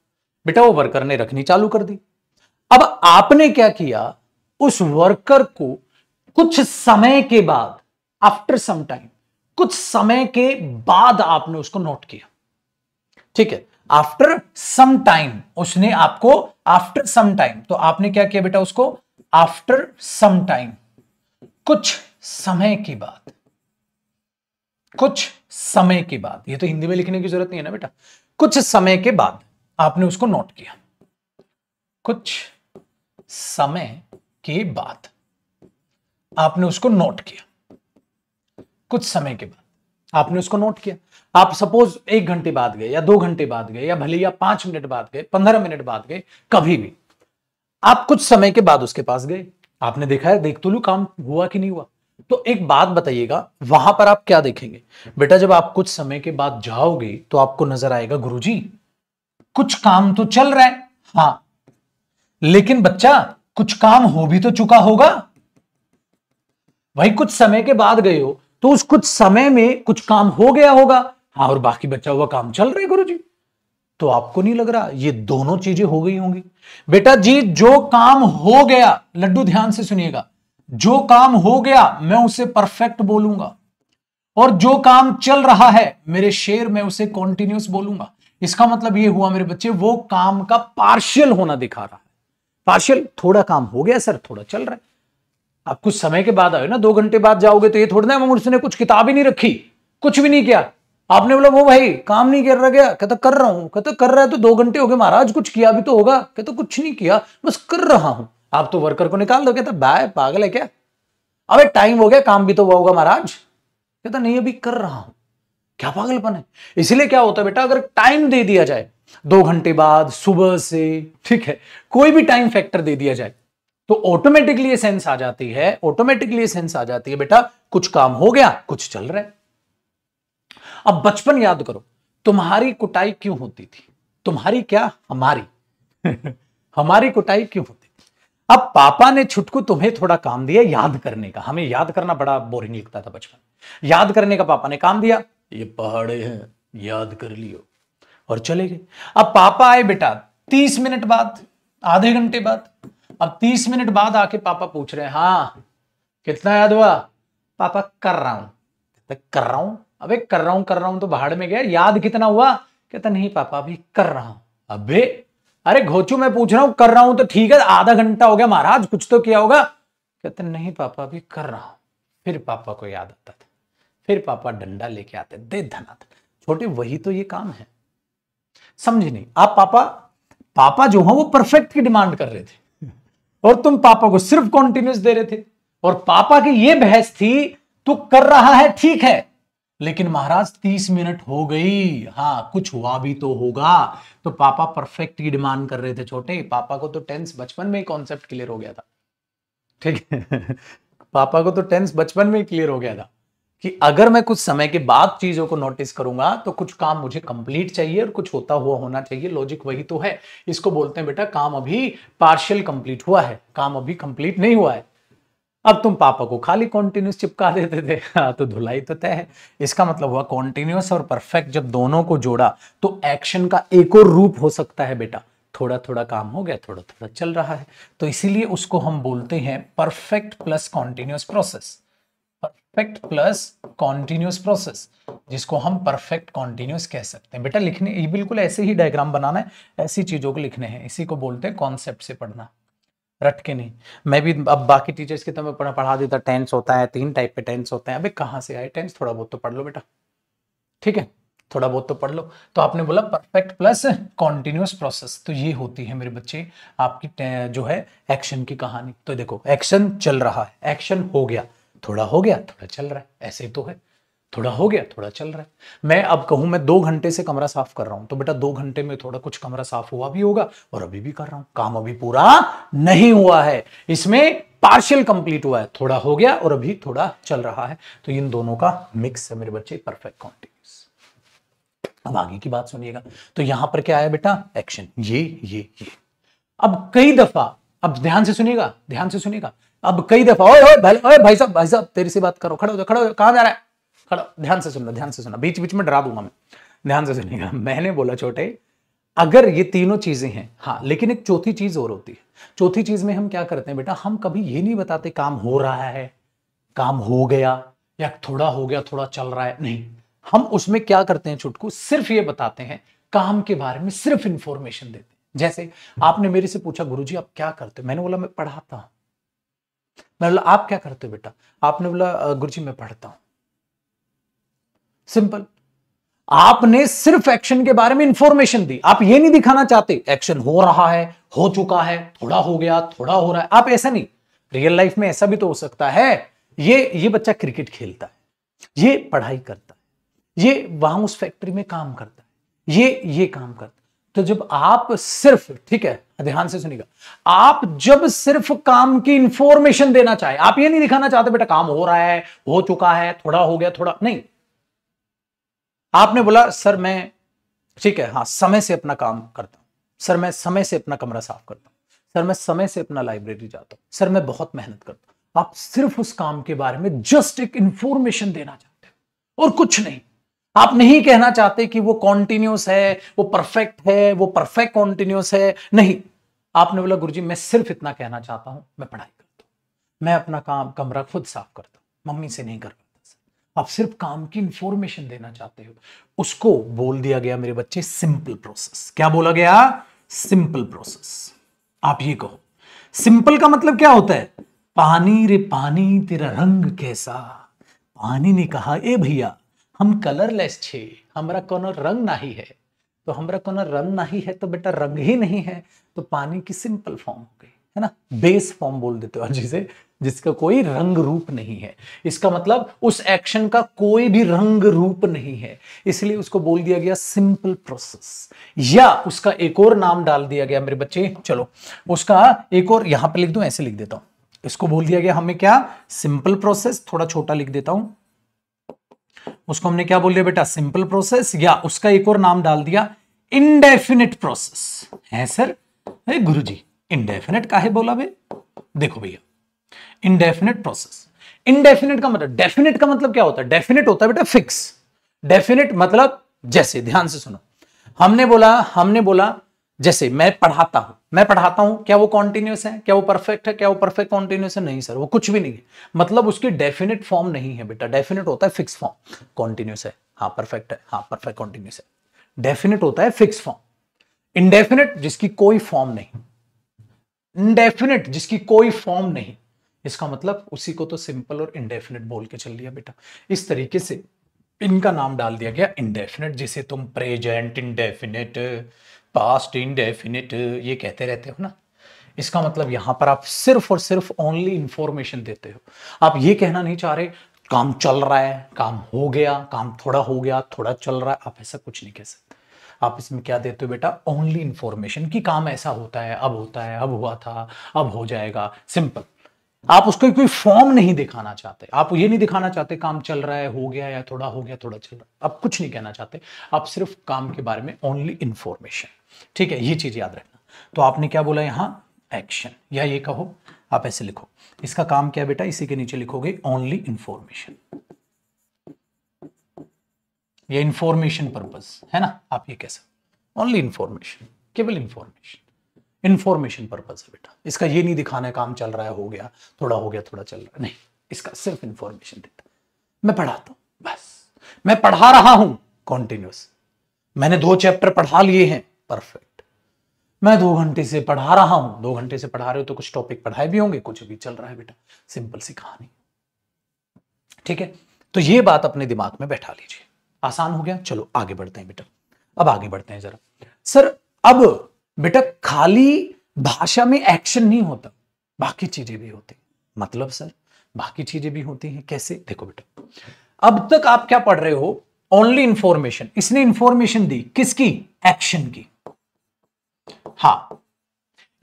बेटा वो वर्कर ने रखनी चालू कर दी अब आपने क्या किया उस वर्कर को कुछ समय के बाद आफ्टर सम टाइम कुछ समय के बाद आपने उसको नोट किया ठीक है आफ्टर सम टाइम उसने आपको आफ्टर सम टाइम तो आपने क्या किया बेटा उसको आफ्टर सम टाइम कुछ समय के बाद कुछ समय के बाद ये तो हिंदी में लिखने की जरूरत नहीं है ना बेटा कुछ समय के बाद आपने उसको नोट किया कुछ समय के बाद आपने उसको नोट किया कुछ समय के बाद आपने उसको नोट किया आप सपोज एक घंटे बाद गए या दो घंटे बाद गए या भले ही आप पांच मिनट बाद गए पंद्रह मिनट बाद गए कभी भी आप कुछ समय के बाद उसके पास गए आपने देखा है देख तो लू काम हुआ कि नहीं हुआ तो एक बात बताइएगा वहां पर आप क्या देखेंगे बेटा जब आप कुछ समय के बाद जाओगे तो आपको नजर आएगा गुरु कुछ काम तो चल रहा है हाँ लेकिन बच्चा कुछ काम हो भी तो चुका होगा भाई कुछ समय के बाद गए हो तो उस कुछ समय में कुछ काम हो गया होगा हाँ और बाकी बचा हुआ काम चल रहा है गुरु जी तो आपको नहीं लग रहा ये दोनों चीजें हो गई होंगी बेटा जी जो काम हो गया लड्डू ध्यान से सुनिएगा जो काम हो गया मैं उसे परफेक्ट बोलूंगा और जो काम चल रहा है मेरे शेर में उसे कॉन्टिन्यूस बोलूंगा इसका मतलब ये हुआ मेरे बच्चे वो काम का पार्शियल होना दिखा रहा है पार्शियल थोड़ा काम हो गया सर थोड़ा चल रहा है आप कुछ समय के बाद आए ना दो घंटे बाद जाओगे तो ये थोड़ी ना मुझसे कुछ किताब ही नहीं रखी कुछ भी नहीं किया आपने बोला वो भाई काम नहीं कर रहा गया कहता कर रहा हूं कहता कर रहा है तो दो घंटे हो गए महाराज कुछ किया भी तो होगा कहता कुछ नहीं किया बस कर रहा हूं आप तो वर्कर को निकाल दो कहता बाय पागल है क्या अबे टाइम हो गया काम भी तो हुआ होगा महाराज कहता नहीं अभी कर रहा हूं क्या पागलपन है इसीलिए क्या होता है बेटा अगर टाइम दे दिया जाए दो घंटे बाद सुबह से ठीक है कोई भी टाइम फैक्टर दे दिया जाए तो ऑटोमेटिकली ये सेंस आ जाती है ऑटोमेटिकली सेंस आ जाती है बेटा कुछ काम हो गया कुछ चल रहा है अब बचपन याद करो तुम्हारी कुटाई क्यों होती थी तुम्हारी क्या हमारी [LAUGHS] हमारी कुटाई क्यों होती थी अब पापा ने छुटकू तुम्हें थोड़ा काम दिया याद करने का हमें याद करना बड़ा बोरिंग लगता था बचपन याद करने का पापा ने काम दिया ये पहाड़े हैं याद कर लियो और चले गए अब पापा आए बेटा तीस मिनट बाद आधे घंटे बाद अब तीस मिनट बाद आके पापा पूछ रहे हैं हाँ कितना याद हुआ पापा कर रहा हूं कर रहा हूं अबे कर रहा हूं कर रहा हूं तो भाड़ में गया याद कितना हुआ कहता नहीं पापा अभी कर रहा हूं अबे अरे घोचू मैं पूछ रहा हूं कर रहा हूं तो ठीक है आधा घंटा हो गया महाराज कुछ तो किया होगा कहते नहीं पापा अभी कर रहा हूं फिर पापा को याद आता था फिर पापा डंडा लेके आते दे धना छोटे वही तो ये काम है समझ नहीं आप पापा पापा जो है वो परफेक्ट की डिमांड कर रहे थे और तुम पापा को सिर्फ कॉन्टिन्यूस दे रहे थे और पापा की ये बहस थी तू कर रहा है ठीक है लेकिन महाराज तीस मिनट हो गई हाँ कुछ हुआ भी तो होगा तो पापा परफेक्ट की डिमांड कर रहे थे छोटे पापा को तो टेंस बचपन में ही कॉन्सेप्ट क्लियर हो गया था ठीक है [LAUGHS] पापा को तो टेंस बचपन में ही क्लियर हो गया था कि अगर मैं कुछ समय के बाद चीजों को नोटिस करूंगा तो कुछ काम मुझे कंप्लीट चाहिए और कुछ होता हुआ होना चाहिए लॉजिक वही तो है इसको बोलते हैं बेटा काम अभी पार्शियल कंप्लीट हुआ है काम अभी कंप्लीट नहीं हुआ है अब तुम पापा को खाली कॉन्टिन्यूस चिपका देते थे [LAUGHS] हाँ तो धुलाई तो तय है इसका मतलब हुआ कॉन्टिन्यूस और परफेक्ट जब दोनों को जोड़ा तो एक्शन का एक और रूप हो सकता है बेटा थोड़ा थोड़ा काम हो गया थोड़ा थोड़ा चल रहा है तो इसीलिए उसको हम बोलते हैं perfect plus continuous process perfect plus continuous process जिसको हम परफेक्ट कॉन्टिन्यूस कह सकते हैं बेटा लिखने बिल्कुल ऐसे ही डायग्राम बनाना है ऐसी चीज़ों को लिखने हैं इसी को बोलते हैं कॉन्सेप्ट से पढ़ना रट के नहीं मैं भी अब बाकी टीचर्स की तो मैं पढ़ा देता टेंस होता है तीन टाइप के टेंस होते हैं अभी कहाँ से आए टेंस थोड़ा बहुत तो पढ़ लो बेटा ठीक है थोड़ा बहुत तो पढ़ लो तो आपने बोला परफेक्ट प्लस कॉन्टिन्यूस प्रोसेस तो ये होती है मेरे बच्चे आपकी जो है एक्शन की कहानी तो देखो एक्शन चल रहा है एक्शन हो गया थोड़ा हो गया थोड़ा चल रहा है ऐसे तो है थोड़ा हो गया थोड़ा चल रहा है मैं अब कहूं मैं दो घंटे से कमरा साफ कर रहा हूं तो बेटा दो घंटे में थोड़ा कुछ कमरा साफ हुआ भी होगा और अभी भी कर रहा हूं काम अभी पूरा नहीं हुआ है इसमें पार्शियल कंप्लीट हुआ है थोड़ा हो गया और अभी थोड़ा चल रहा है तो इन दोनों का मिक्स है मेरे बच्चे परफेक्ट कॉन्टिन्यूस अब आगे की बात सुनिएगा तो यहां पर क्या आया बेटा एक्शन ये ये ये अब कई दफा अब ध्यान से सुनिएगा ध्यान से सुनिएगा अब कई दफा ओए ओए भाई साहब भाई साहब तेरी से बात करो खड़ा हो जाओ खड़ा हो जाओ कहाँ जा रहा है खड़ा ध्यान से सुनना ध्यान से सुनना बीच बीच में डरा दूंगा मैं ध्यान से सुनिएगा मैंने बोला छोटे अगर ये तीनों चीजें हैं हाँ लेकिन एक चौथी चीज और होती है चौथी चीज में हम क्या करते हैं बेटा हम कभी ये नहीं बताते काम हो रहा है काम हो गया या थोड़ा हो गया थोड़ा चल रहा है नहीं हम उसमें क्या करते हैं चुटकू सिर्फ ये बताते हैं काम के बारे में सिर्फ इंफॉर्मेशन देते हैं जैसे आपने मेरे से पूछा गुरुजी आप क्या करते मैंने बोला मैं पढ़ाता हूं मैंने बोला आप क्या करते हो बेटा आपने बोला गुरु जी मैं पढ़ता हूं सिंपल आपने सिर्फ एक्शन के बारे में इंफॉर्मेशन दी आप ये नहीं दिखाना चाहते एक्शन हो रहा है हो चुका है थोड़ा हो गया थोड़ा हो रहा है आप ऐसा नहीं रियल लाइफ में ऐसा भी तो हो सकता है ये ये बच्चा क्रिकेट खेलता है ये पढ़ाई करता है ये वहां उस फैक्ट्री में काम करता है ये ये काम करता है तो जब आप सिर्फ ठीक है ध्यान से सुनिएगा आप जब सिर्फ काम की इंफॉर्मेशन देना चाहे आप ये नहीं दिखाना चाहते बेटा काम हो रहा है हो चुका है थोड़ा हो गया थोड़ा नहीं आपने बोला सर मैं ठीक है हाँ समय से अपना काम करता हूं सर मैं समय से अपना कमरा साफ करता हूं सर मैं समय से अपना लाइब्रेरी जाता हूं सर मैं बहुत मेहनत करता हूं आप सिर्फ उस काम के बारे में जस्ट एक इंफॉर्मेशन देना चाहते हो और कुछ नहीं आप नहीं कहना चाहते कि वो कॉन्टिन्यूस है वो परफेक्ट है वो परफेक्ट कॉन्टिन्यूस है नहीं आपने बोला गुरुजी मैं सिर्फ इतना कहना चाहता हूं मैं पढ़ाई करता हूं मैं अपना काम कमरा खुद साफ करता हूं मम्मी से नहीं कर पाता आप सिर्फ काम की इंफॉर्मेशन देना चाहते हो उसको बोल दिया गया मेरे बच्चे सिंपल प्रोसेस क्या बोला गया सिंपल प्रोसेस आप ये कहो सिंपल का मतलब क्या होता है पानी रे पानी तेरा रंग कैसा पानी ने कहा ए भैया हम कलरलेस छे हमारा कोनो रंग नहीं है तो हमारा कोनो रंग नहीं है तो बेटा रंग ही नहीं है तो पानी की सिंपल फॉर्म हो गई है ना बेस फॉर्म बोल देते हो जिसे जिसका कोई रंग रूप नहीं है इसका मतलब उस एक्शन का कोई भी रंग रूप नहीं है इसलिए उसको बोल दिया गया सिंपल प्रोसेस या उसका एक और नाम डाल दिया गया मेरे बच्चे चलो उसका एक और यहां पर लिख दो ऐसे लिख देता हूं इसको बोल दिया गया हमें क्या सिंपल प्रोसेस थोड़ा छोटा लिख देता हूं उसको हमने क्या बोल दिया बेटा सिंपल प्रोसेस या उसका एक और नाम डाल दिया इनडेफिनेट प्रोसेस है सर अरे गुरु जी इनडेफिनेट काहे बोला बे देखो भैया इनडेफिनेट प्रोसेस इनडेफिनेट का मतलब डेफिनेट का मतलब क्या होता है डेफिनेट होता है बेटा फिक्स डेफिनेट मतलब जैसे ध्यान से सुनो हमने बोला हमने बोला जैसे मैं पढ़ाता हूं मैं पढ़ाता हूं क्या वो कॉन्टिन्यूस है क्या वो परफेक्ट है क्या वो परफेक्ट कॉन्टिन्यूस है नहीं सर वो कुछ भी नहीं है मतलब उसकी डेफिनेट फॉर्म नहीं है बेटा डेफिनेट होता है फिक्स फॉर्म कॉन्टिन्यूस है हाँ परफेक्ट है हाँ परफेक्ट कॉन्टिन्यूस है डेफिनेट होता है फिक्स फॉर्म इनडेफिनेट जिसकी कोई फॉर्म नहीं इनडेफिनेट जिसकी कोई फॉर्म नहीं इसका मतलब उसी को तो सिंपल और इनडेफिनेट बोल के चल लिया बेटा इस तरीके से इनका नाम डाल दिया गया इनडेफिनेट जिसे तुम प्रेजेंट इनडेफिनेट पास्ट इनडेफिनिट ये कहते रहते हो ना इसका मतलब यहां पर आप सिर्फ और सिर्फ ओनली इंफॉर्मेशन देते हो आप ये कहना नहीं चाह रहे काम चल रहा है काम हो गया काम थोड़ा हो गया थोड़ा चल रहा है आप ऐसा कुछ नहीं कह सकते आप इसमें क्या देते हो बेटा ओनली इंफॉर्मेशन कि काम ऐसा होता है अब होता है अब हुआ था अब हो जाएगा सिंपल आप उसको कोई फॉर्म नहीं दिखाना चाहते आप ये नहीं दिखाना चाहते काम चल रहा है हो गया या थोड़ा हो गया थोड़ा चल रहा है आप कुछ नहीं कहना चाहते आप सिर्फ काम के बारे में ओनली इंफॉर्मेशन ठीक है ये चीज़ याद रखना तो आपने क्या बोला यहां एक्शन या ये कहो आप ऐसे लिखो इसका काम क्या बेटा इसी के नीचे लिखोगे ओनली इंफॉर्मेशन ये इंफॉर्मेशन पर्पज है ना आप ये कह सकते ओनली इंफॉर्मेशन केवल इंफॉर्मेशन इंफॉर्मेशन पर्पज है बेटा इसका ये नहीं दिखाना काम चल रहा है हो गया थोड़ा हो गया थोड़ा चल रहा है नहीं इसका सिर्फ इंफॉर्मेशन देता मैं पढ़ाता हूं बस मैं पढ़ा रहा हूं कॉन्टिन्यूस मैंने दो चैप्टर पढ़ा लिए हैं परफेक्ट मैं दो घंटे से पढ़ा रहा हूं दो घंटे से पढ़ा रहे हो तो कुछ टॉपिक पढ़ाए भी होंगे कुछ भी चल रहा है बेटा सिंपल सी कहानी ठीक है तो ये बात अपने दिमाग में बैठा लीजिए आसान हो गया चलो आगे बढ़ते हैं बेटा अब आगे बढ़ते हैं जरा सर अब बेटा खाली भाषा में एक्शन नहीं होता बाकी चीजें भी होती मतलब सर बाकी चीजें भी होती हैं कैसे देखो बेटा अब तक आप क्या पढ़ रहे हो ओनली इंफॉर्मेशन इसने इंफॉर्मेशन दी किसकी एक्शन की हा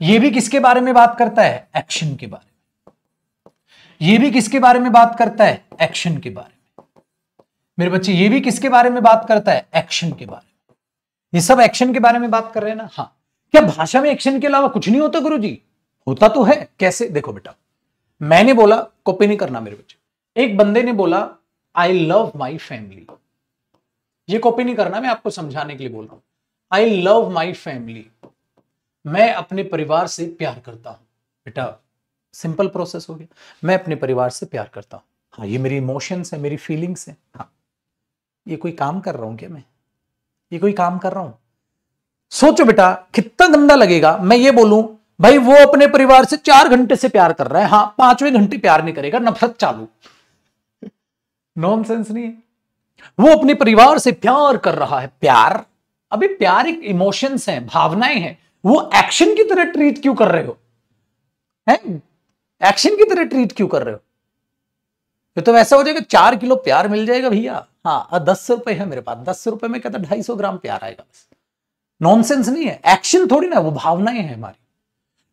ये भी किसके बारे में बात करता है एक्शन के बारे में ये भी किसके बारे में बात करता है एक्शन के बारे में मेरे बच्चे ये भी किसके बारे में बात करता है एक्शन के बारे में ये सब एक्शन के बारे में बात कर रहे हैं ना हाँ क्या भाषा में एक्शन के अलावा कुछ नहीं होता गुरु जी होता तो है कैसे देखो बेटा मैंने बोला कॉपी नहीं करना मेरे बच्चे एक बंदे ने बोला आई लव माई फैमिली ये कॉपी नहीं करना मैं आपको समझाने के लिए बोल रहा हूं आई लव माई फैमिली मैं अपने परिवार से प्यार करता हूं बेटा सिंपल प्रोसेस हो गया मैं अपने परिवार से प्यार करता हूं हाँ ये मेरी इमोशंस है मेरी फीलिंग्स है हाँ ये कोई काम कर रहा हूं क्या मैं ये कोई काम कर रहा हूं सोचो बेटा कितना गंदा लगेगा मैं ये बोलूं भाई वो अपने परिवार से चार घंटे से प्यार कर रहा है हाँ पांचवें घंटे प्यार नहीं करेगा नफरत चालू नॉन सेंस नहीं है वो अपने परिवार से प्यार कर रहा है प्यार अभी प्यार एक इमोशंस है भावनाएं हैं वो एक्शन की तरह ट्रीट क्यों कर रहे हो हैं एक्शन की तरह ट्रीट क्यों कर रहे हो फिर तो वैसा हो जाएगा चार किलो प्यार मिल जाएगा भैया हाँ दस रुपए है मेरे पास दस रुपए में कहता ढाई सौ ग्राम प्यार आएगा बस नॉनसेंस नहीं है एक्शन थोड़ी ना वो भावनाएं हैं हमारी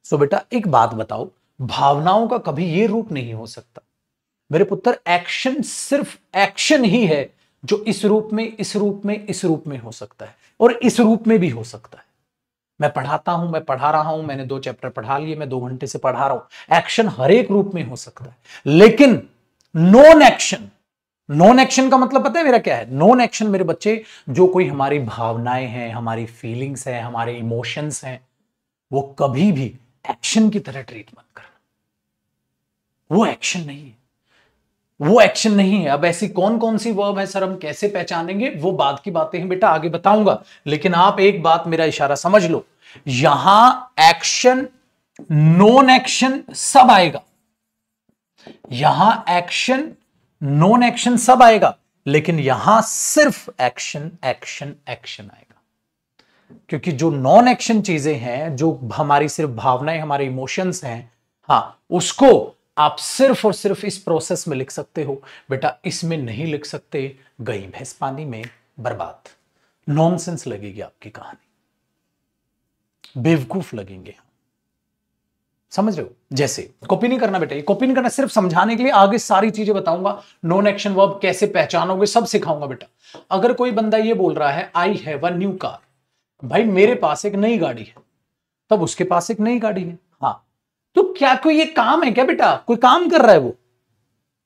सो बेटा एक बात बताओ भावनाओं का कभी ये रूप नहीं हो सकता मेरे पुत्र एक्शन सिर्फ एक्शन ही है जो इस रूप में इस रूप में इस रूप में हो सकता है और इस रूप में भी हो सकता है मैं पढ़ाता हूं मैं पढ़ा रहा हूं मैंने दो चैप्टर पढ़ा लिए मैं दो घंटे से पढ़ा रहा हूं एक्शन हर एक रूप में हो सकता है लेकिन नॉन एक्शन नॉन एक्शन का मतलब पता है मेरा क्या है नॉन एक्शन मेरे बच्चे जो कोई हमारी भावनाएं हैं हमारी फीलिंग्स हैं हमारे इमोशंस हैं वो कभी भी एक्शन की तरह ट्रीट मत करना वो एक्शन नहीं है वो एक्शन नहीं है अब ऐसी कौन कौन सी वर्ब है सर हम कैसे पहचानेंगे वो बाद की बातें हैं बेटा आगे बताऊंगा लेकिन आप एक बात मेरा इशारा समझ लो यहां एक्शन नॉन एक्शन सब आएगा यहां एक्शन नॉन एक्शन सब आएगा लेकिन यहां सिर्फ एक्शन एक्शन एक्शन आएगा क्योंकि जो नॉन एक्शन चीजें हैं जो हमारी सिर्फ भावनाएं हमारे इमोशंस हैं हाँ उसको आप सिर्फ और सिर्फ इस प्रोसेस में लिख सकते हो बेटा इसमें नहीं लिख सकते गई भैंस पानी में बर्बाद नॉनसेंस लगेगी आपकी कहानी बेवकूफ लगेंगे समझ रहे हो जैसे कॉपी नहीं करना बेटा ये कॉपी नहीं करना सिर्फ समझाने के लिए आगे सारी चीजें बताऊंगा नॉन एक्शन वर्ब कैसे पहचानोगे सब सिखाऊंगा बेटा अगर कोई बंदा ये बोल रहा है I have a new car भाई मेरे पास एक नई गाड़ी है तब उसके पास एक नई गाड़ी है हाँ तो क्या कोई ये काम है क्या बेटा कोई काम कर रहा है वो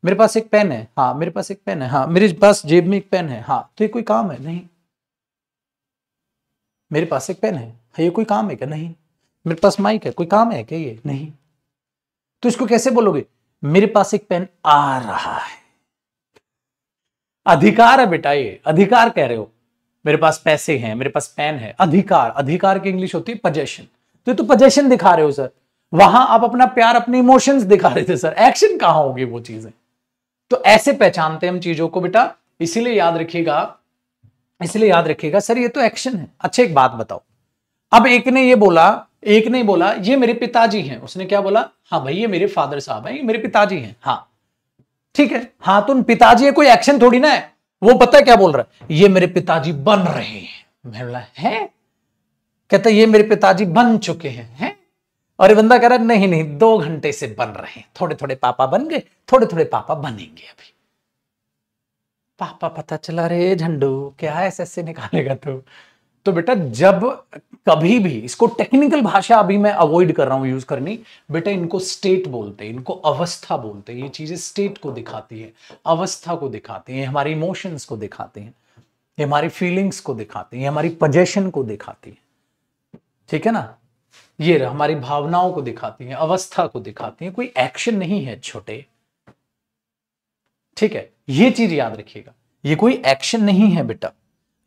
मेरे पास एक पेन है हाँ मेरे पास एक पेन है हाँ मेरे पास जेब में एक पेन है हाँ तो ये कोई काम है नहीं मेरे पास एक पेन है है ये कोई काम है क्या नहीं मेरे पास माइक है कोई काम है क्या ये नहीं तो इसको कैसे बोलोगे मेरे पास एक पेन आ रहा है अधिकार है बेटा ये अधिकार कह रहे हो मेरे पास पैसे हैं मेरे पास पेन है अधिकार अधिकार की इंग्लिश होती है पजेशन तो ये तो पजेशन दिखा रहे हो सर वहां आप अपना प्यार अपने इमोशंस दिखा रहे थे सर एक्शन कहां होगी वो चीजें तो ऐसे पहचानते हैं हम चीजों को बेटा इसीलिए याद रखिएगा इसलिए याद रखिएगा सर ये तो एक्शन है अच्छा एक बात बताओ अब एक ने ये बोला एक ने बोला ये मेरे पिताजी हैं उसने क्या बोला हाँ भाई ये मेरे फादर साहब हैं ये मेरे पिताजी हैं हाँ ठीक है हाँ तो उन पिताजी है कोई एक्शन थोड़ी ना है वो पता है क्या बोल रहा है ये मेरे पिताजी बन रहे हैं मैं बोला है कहता ये मेरे पिताजी बन चुके हैं है? और ये बंदा कह रहा है नहीं नहीं दो घंटे से बन रहे हैं थोड़े थोड़े पापा बन गए थोड़े थोड़े पापा बनेंगे अभी पापा पता चला रे झंडू क्या एस एस निकालेगा तू तो? तो बेटा जब कभी भी इसको टेक्निकल भाषा अभी मैं अवॉइड कर रहा हूं यूज करनी बेटा इनको स्टेट बोलते हैं इनको अवस्था बोलते हैं ये चीजें स्टेट को दिखाती है अवस्था को दिखाते हैं हमारे इमोशंस को दिखाते हैं ये हमारी फीलिंग्स को दिखाती है हमारी पजेशन को दिखाती है ठीक है ना ये हमारी भावनाओं को दिखाती है अवस्था को दिखाती है कोई एक्शन नहीं है छोटे ठीक है ये चीज याद रखिएगा ये कोई एक्शन नहीं है बेटा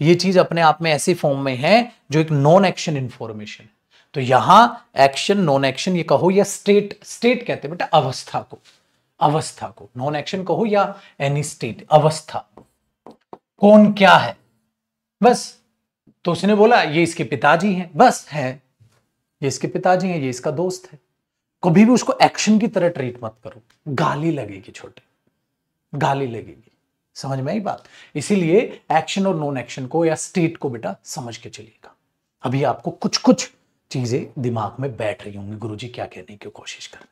ये चीज अपने आप में ऐसी फॉर्म में है जो एक नॉन एक्शन इंफॉर्मेशन तो यहां एक्शन नॉन एक्शन ये कहो या स्टेट स्टेट कहते हैं बेटा अवस्था को अवस्था को नॉन एक्शन कहो या एनी स्टेट अवस्था कौन क्या है बस तो उसने बोला ये इसके पिताजी हैं बस है ये इसके पिताजी हैं ये इसका दोस्त है कभी भी उसको एक्शन की तरह ट्रीट मत करो गाली लगेगी छोटे गाली लगेगी समझ में आई बात इसीलिए एक्शन और नॉन एक्शन को या स्टेट को बेटा समझ के चलिएगा अभी आपको कुछ कुछ चीजें दिमाग में बैठ रही होंगी गुरु क्या कहने की कोशिश कर रहे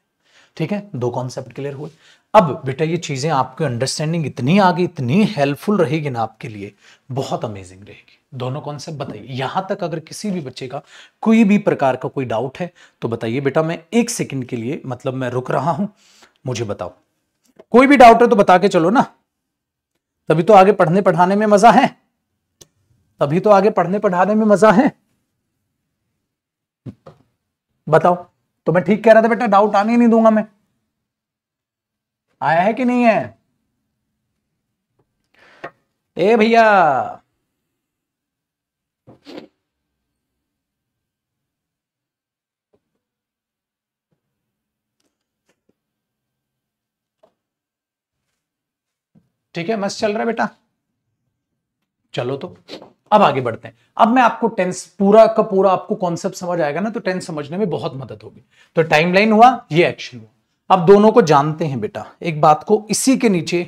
ठीक है दो कॉन्सेप्ट क्लियर हुए अब बेटा ये चीजें आपकी अंडरस्टैंडिंग इतनी आगे इतनी हेल्पफुल रहेगी ना आपके लिए बहुत अमेजिंग रहेगी दोनों कॉन्सेप्ट बताइए यहां तक अगर किसी भी बच्चे का कोई भी प्रकार का कोई डाउट है तो बताइए बेटा मैं एक सेकंड के लिए मतलब मैं रुक रहा हूं मुझे बताओ कोई भी डाउट है तो बता के चलो ना तभी तो आगे पढ़ने पढ़ाने में मजा है तभी तो आगे पढ़ने पढ़ाने में मजा है बताओ तो मैं ठीक कह रहा था बेटा डाउट आने ही नहीं दूंगा मैं आया है कि नहीं है ए भैया ठीक है मस्त चल रहा है बेटा चलो तो अब आगे बढ़ते हैं अब मैं आपको टेंस पूरा का पूरा आपको कॉन्सेप्ट समझ आएगा ना तो टेंस समझने में बहुत मदद होगी तो टाइमलाइन हुआ ये एक्शन हुआ अब दोनों को जानते हैं बेटा एक बात को इसी के नीचे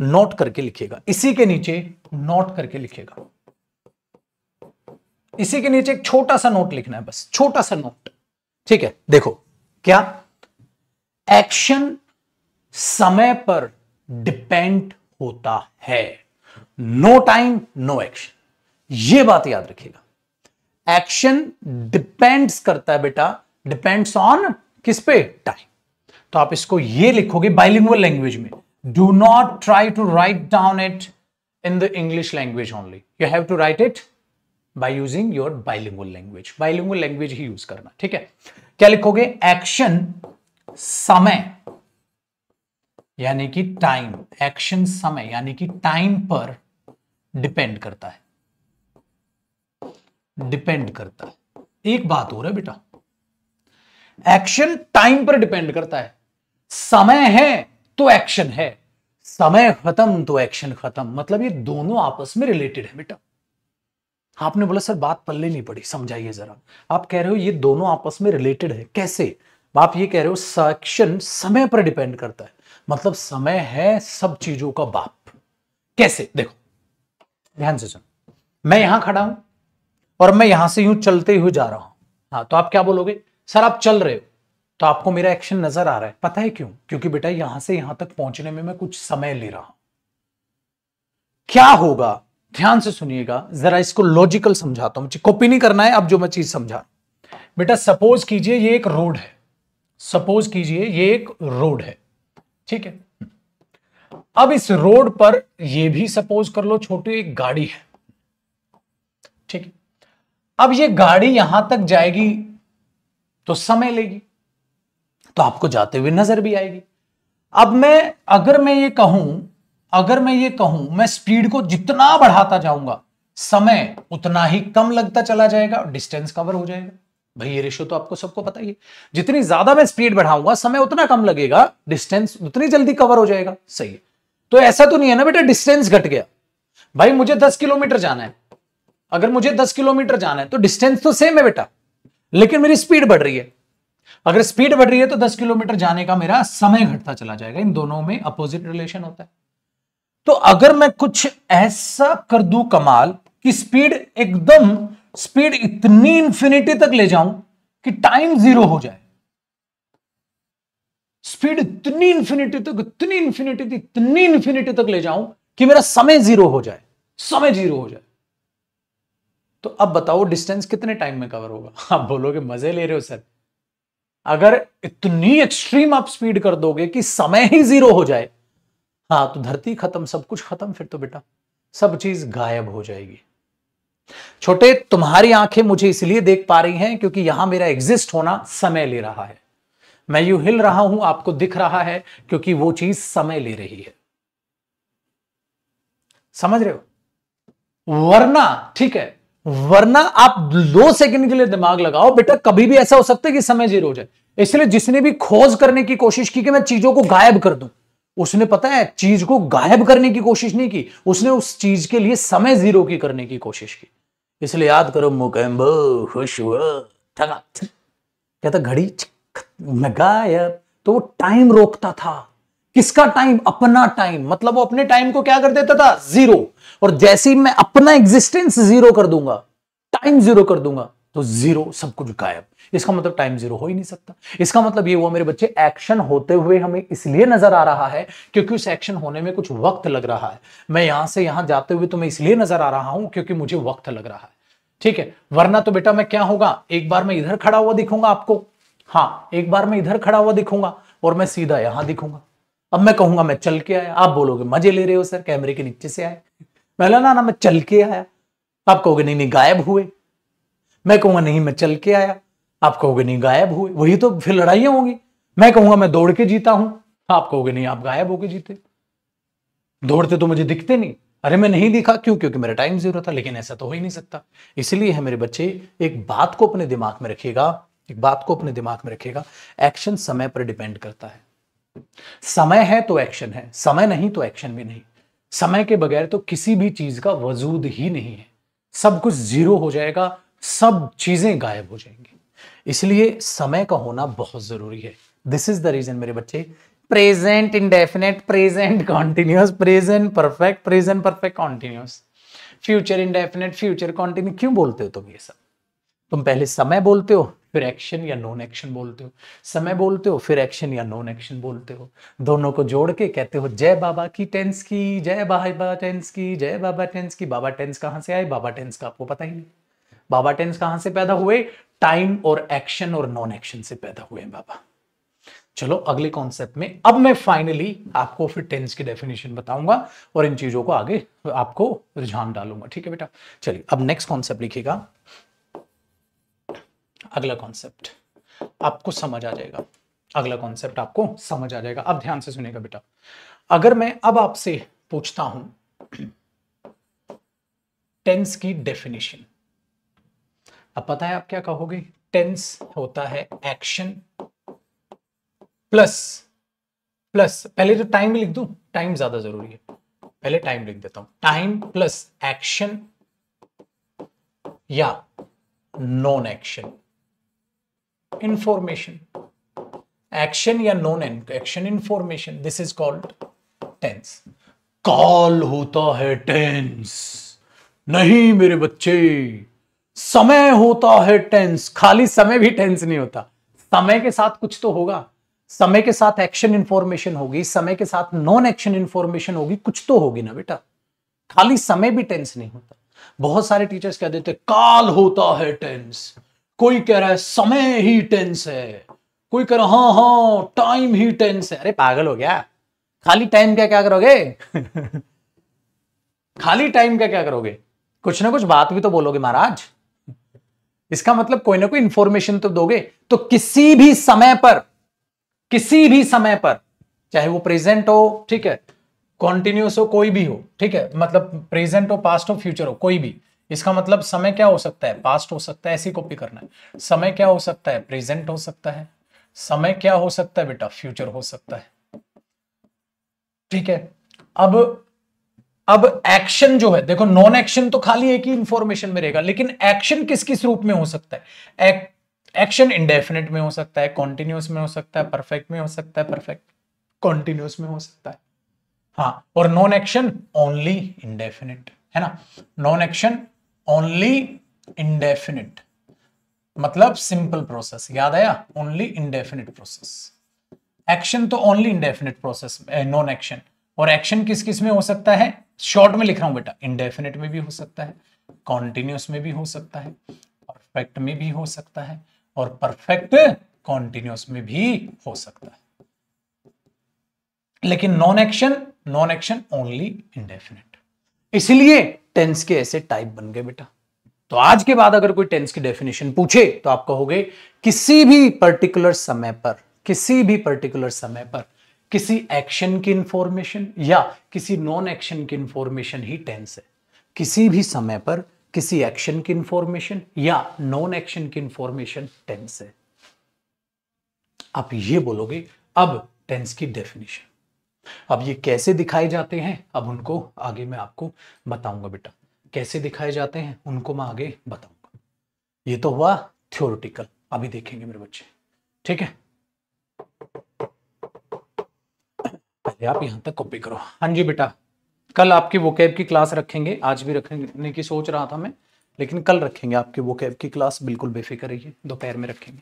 नोट करके लिखेगा इसी के नीचे नोट करके लिखेगा इसी के नीचे एक छोटा सा नोट लिखना है बस छोटा सा नोट ठीक है देखो क्या एक्शन समय पर डिपेंड होता है नो टाइम नो एक्शन ये बात याद रखिएगा एक्शन डिपेंड्स करता है बेटा डिपेंड्स ऑन किस पे टाइम तो आप इसको ये लिखोगे बाइलिंगुअल लैंग्वेज में do not try to write down it in the English language only you have to write it by using your bilingual language. Bilingual language ही use करना ठीक है क्या लिखोगे एक्शन समय यानी कि टाइम एक्शन समय यानी कि टाइम पर डिपेंड करता है डिपेंड करता है एक बात हो रहा है बेटा एक्शन टाइम पर डिपेंड करता है समय है तो एक्शन है समय खत्म तो एक्शन खत्म मतलब ये दोनों आपस में रिलेटेड है बेटा आपने बोला सर बात पल्ले नहीं पड़ी समझाइए जरा आप कह रहे हो ये दोनों आपस में रिलेटेड है कैसे आप ये कह रहे हो एक्शन समय पर डिपेंड करता है मतलब समय है सब चीजों का बाप कैसे देखो ध्यान से सुनो मैं यहां खड़ा हूं और मैं यहां से यूं चलते हुए जा रहा हूं हाँ तो आप क्या बोलोगे सर आप चल रहे हो तो आपको मेरा एक्शन नजर आ रहा है पता है क्यों क्योंकि बेटा यहां से यहां तक पहुंचने में मैं कुछ समय ले रहा हूं क्या होगा ध्यान से सुनिएगा जरा इसको लॉजिकल समझाता हूं मुझे कॉपी नहीं करना है अब जो मैं चीज समझा बेटा सपोज कीजिए ये एक रोड है सपोज कीजिए ये एक रोड है ठीक है अब इस रोड पर यह भी सपोज कर लो छोटी एक गाड़ी है ठीक है अब ये गाड़ी यहां तक जाएगी तो समय लेगी तो आपको जाते हुए नजर भी आएगी अब मैं अगर मैं ये कहूं अगर मैं ये कहूं मैं स्पीड को जितना बढ़ाता जाऊंगा समय उतना ही कम लगता चला जाएगा और डिस्टेंस कवर हो जाएगा भाई ये रेशियो तो आपको सबको पता ही है जितनी ज्यादा मैं स्पीड बढ़ाऊंगा समय उतना कम लगेगा डिस्टेंस उतनी जल्दी कवर हो जाएगा सही है तो ऐसा तो नहीं है ना बेटा डिस्टेंस घट गया भाई मुझे दस किलोमीटर जाना है अगर मुझे दस किलोमीटर जाना है तो डिस्टेंस तो सेम है बेटा लेकिन मेरी स्पीड बढ़ रही है अगर स्पीड बढ़ रही है तो दस किलोमीटर जाने का मेरा समय घटता चला जाएगा इन दोनों में अपोजिट रिलेशन होता है तो अगर मैं कुछ ऐसा कर दू कमाल कि स्पीड एकदम स्पीड इतनी इंफिनिटी तक ले जाऊं कि टाइम जीरो हो जाए स्पीड इतनी इंफिनिटी तक इतनी इंफिनिटी तक इतनी इंफिनिटी तक ले जाऊं कि मेरा समय जीरो हो जाए समय जीरो हो जाए तो अब बताओ डिस्टेंस कितने टाइम में कवर होगा [LAUGHS] आप बोलोगे मजे ले रहे हो सर अगर इतनी एक्सट्रीम आप स्पीड कर दोगे कि समय ही जीरो हो जाए हाँ तो धरती खत्म सब कुछ खत्म फिर तो बेटा सब चीज गायब हो जाएगी छोटे तुम्हारी आंखें मुझे इसलिए देख पा रही हैं क्योंकि यहां मेरा एग्जिस्ट होना समय ले रहा है मैं यू हिल रहा हूं आपको दिख रहा है क्योंकि वो चीज समय ले रही है समझ रहे हो वरना ठीक है वरना आप दो सेकंड के लिए दिमाग लगाओ बेटा कभी भी ऐसा हो सकता है कि समय जीरो हो जाए इसलिए जिसने भी खोज करने की कोशिश की कि मैं चीजों को गायब कर दूं उसने पता है चीज को गायब करने की कोशिश नहीं की उसने उस चीज के लिए समय जीरो की करने की कोशिश की इसलिए याद करो मुकेम खुश हुआ कहता घड़ी गायब तो वो टाइम रोकता था किसका टाइम अपना टाइम मतलब वो अपने टाइम को क्या कर देता था जीरो और जैसे ही मैं अपना एग्जिस्टेंस जीरो कर दूंगा टाइम जीरो कर दूंगा तो जीरो सब कुछ गायब इसका मतलब टाइम जीरो हो ही नहीं सकता इसका मतलब ये हुआ मेरे बच्चे एक्शन होते हुए हमें इसलिए नजर आ रहा है क्योंकि उस एक्शन होने में कुछ वक्त लग रहा है मैं यहां से यहां जाते हुए तो मैं इसलिए नजर आ रहा हूं क्योंकि मुझे वक्त लग रहा है ठीक है वरना तो बेटा मैं क्या होगा एक बार मैं इधर खड़ा हुआ दिखूंगा आपको हाँ एक बार मैं इधर खड़ा हुआ दिखूंगा और मैं सीधा यहां दिखूंगा अब मैं कहूंगा मैं चल के आया आप बोलोगे मजे ले रहे हो सर कैमरे के नीचे से आए पहला ना ना मैं चल के आया आप कहोगे नहीं नहीं गायब हुए मैं कहूँगा नहीं मैं चल के आया आप कहोगे नहीं गायब हुए वही तो फिर लड़ाइयाँ होंगी मैं कहूंगा मैं दौड़ के जीता हूँ आप कहोगे नहीं आप गायब होके जीते दौड़ते तो मुझे दिखते नहीं अरे मैं नहीं दिखा क्यों क्योंकि मेरा टाइम जीरो था लेकिन ऐसा तो हो ही नहीं सकता इसलिए है मेरे बच्चे एक बात को अपने दिमाग में रखिएगा एक बात को अपने दिमाग में रखिएगा एक्शन समय पर डिपेंड करता है समय है तो एक्शन है समय नहीं तो एक्शन भी नहीं समय के बगैर तो किसी भी चीज का वजूद ही नहीं है सब कुछ जीरो हो जाएगा सब चीज़ें गायब हो जाएंगी इसलिए समय का होना बहुत ज़रूरी है दिस इज़ द रीज़न मेरे बच्चे present indefinite present continuous present perfect present perfect continuous future indefinite future continue क्यों बोलते हो तुम ये सब तुम पहले समय बोलते हो फिर एक्शन या नॉन एक्शन बोलते हो समय बोलते हो फिर एक्शन या नॉन एक्शन बोलते हो दोनों को जोड़ के कहते हो जय बाबा की टेंस की जय बाबा टेंस की जय बाबा टेंस की बाबा टेंस कहाँ से आए बाबा टेंस का आपको पता ही नहीं बाबा टेंस कहां से पैदा हुए टाइम और एक्शन और नॉन एक्शन से पैदा हुए हैं बाबा चलो अगले कॉन्सेप्ट में अब मैं फाइनली आपको फिर टेंस की डेफिनेशन बताऊंगा और इन चीजों को आगे आपको रुझान डालूंगा ठीक है बेटा चलिए अब नेक्स्ट कॉन्सेप्ट लिखेगा अगला कॉन्सेप्ट आपको समझ आ जाएगा अगला कॉन्सेप्ट आपको समझ आ जाएगा अब ध्यान से सुनेगा बेटा अगर मैं अब आपसे पूछता हूं टेंस की डेफिनेशन अब पता है आप क्या कहोगे टेंस होता है एक्शन प्लस प्लस पहले तो टाइम लिख दू टाइम ज्यादा जरूरी है पहले टाइम लिख देता हूं टाइम प्लस एक्शन या नॉन एक्शन इंफॉर्मेशन एक्शन या non an action information this is called tense call होता है टेंस नहीं मेरे बच्चे समय होता है टेंस खाली समय भी टेंस नहीं होता समय के साथ कुछ तो होगा समय के साथ एक्शन इंफॉर्मेशन होगी समय के साथ नॉन एक्शन इंफॉर्मेशन होगी कुछ तो होगी ना बेटा खाली समय भी टेंस नहीं होता बहुत सारे टीचर्स कह देते काल होता है टेंस कोई कह रहा है समय ही टेंस है कोई कह रहा हाँ हाँ टाइम ही टेंस है अरे पागल हो गया खाली टाइम का क्या करोगे [LAUGHS] खाली टाइम का क्या करोगे कुछ ना कुछ बात भी तो बोलोगे महाराज इसका मतलब कोई ना कोई इंफॉर्मेशन तो दोगे तो किसी भी समय पर किसी भी समय पर चाहे वो प्रेजेंट हो ठीक है कॉन्टिन्यूस हो कोई भी हो ठीक है मतलब प्रेजेंट हो पास्ट हो फ्यूचर हो कोई भी इसका मतलब समय क्या हो सकता है पास्ट हो सकता है ऐसी कॉपी करना है समय क्या हो सकता है प्रेजेंट हो सकता है समय क्या हो सकता है बेटा फ्यूचर हो सकता है ठीक है अब अब एक्शन जो है देखो नॉन एक्शन तो खाली एक ही इंफॉर्मेशन में रहेगा लेकिन एक्शन किस किस रूप में हो सकता है एक्शन इंडेफिनेट में हो सकता है कॉन्टिन्यूस में हो सकता है परफेक्ट में हो सकता है परफेक्ट कॉन्टिन्यूस में हो सकता है हाँ और नॉन एक्शन ओनली इंडेफिनिट है ना नॉन एक्शन ओनली इंडेफिनिट मतलब सिंपल प्रोसेस याद आया ओनली इंडेफिनिट प्रोसेस एक्शन तो only indefinite process non action और एक्शन किस किस में हो सकता है शॉर्ट में लिख रहा हूं बेटा इनडेफिनेट में भी हो सकता है कॉन्टिन्यूस में भी हो सकता है परफेक्ट में भी हो सकता है और परफेक्ट कॉन्टिन्यूस में भी हो सकता है लेकिन non action non action only indefinite इसलिए टेंस के ऐसे टाइप बन गए बेटा तो आज के बाद अगर कोई टेंस की डेफिनेशन पूछे तो आप कहोगे किसी भी पर्टिकुलर समय पर किसी भी पर्टिकुलर समय पर किसी एक्शन की इंफॉर्मेशन या किसी नॉन एक्शन की इंफॉर्मेशन ही टेंस है किसी भी समय पर किसी एक्शन की इंफॉर्मेशन या नॉन एक्शन की इंफॉर्मेशन टेंस है आप ये बोलोगे अब टेंस की डेफिनेशन अब ये कैसे दिखाए जाते हैं अब उनको आगे मैं आपको बताऊंगा बेटा कैसे दिखाए जाते हैं उनको मैं आगे बताऊंगा ये तो हुआ थ्योरिटिकल अभी देखेंगे मेरे बच्चे ठीक है आप यहाँ तक कॉपी करो हाँ जी बेटा कल आपकी वोकैब की क्लास रखेंगे आज भी रखने की सोच रहा था मैं लेकिन कल रखेंगे आपकी वोकैब की क्लास बिल्कुल बेफिक्र रहिए दोपहर में रखेंगे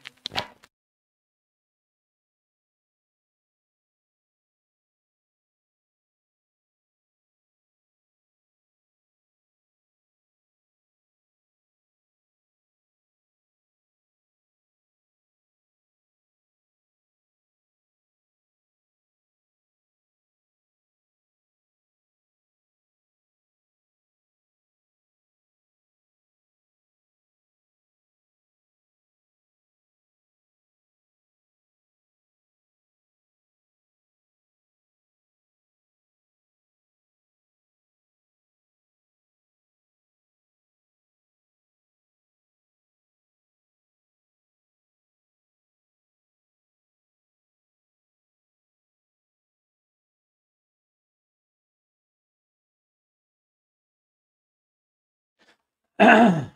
[COUGHS] ठीक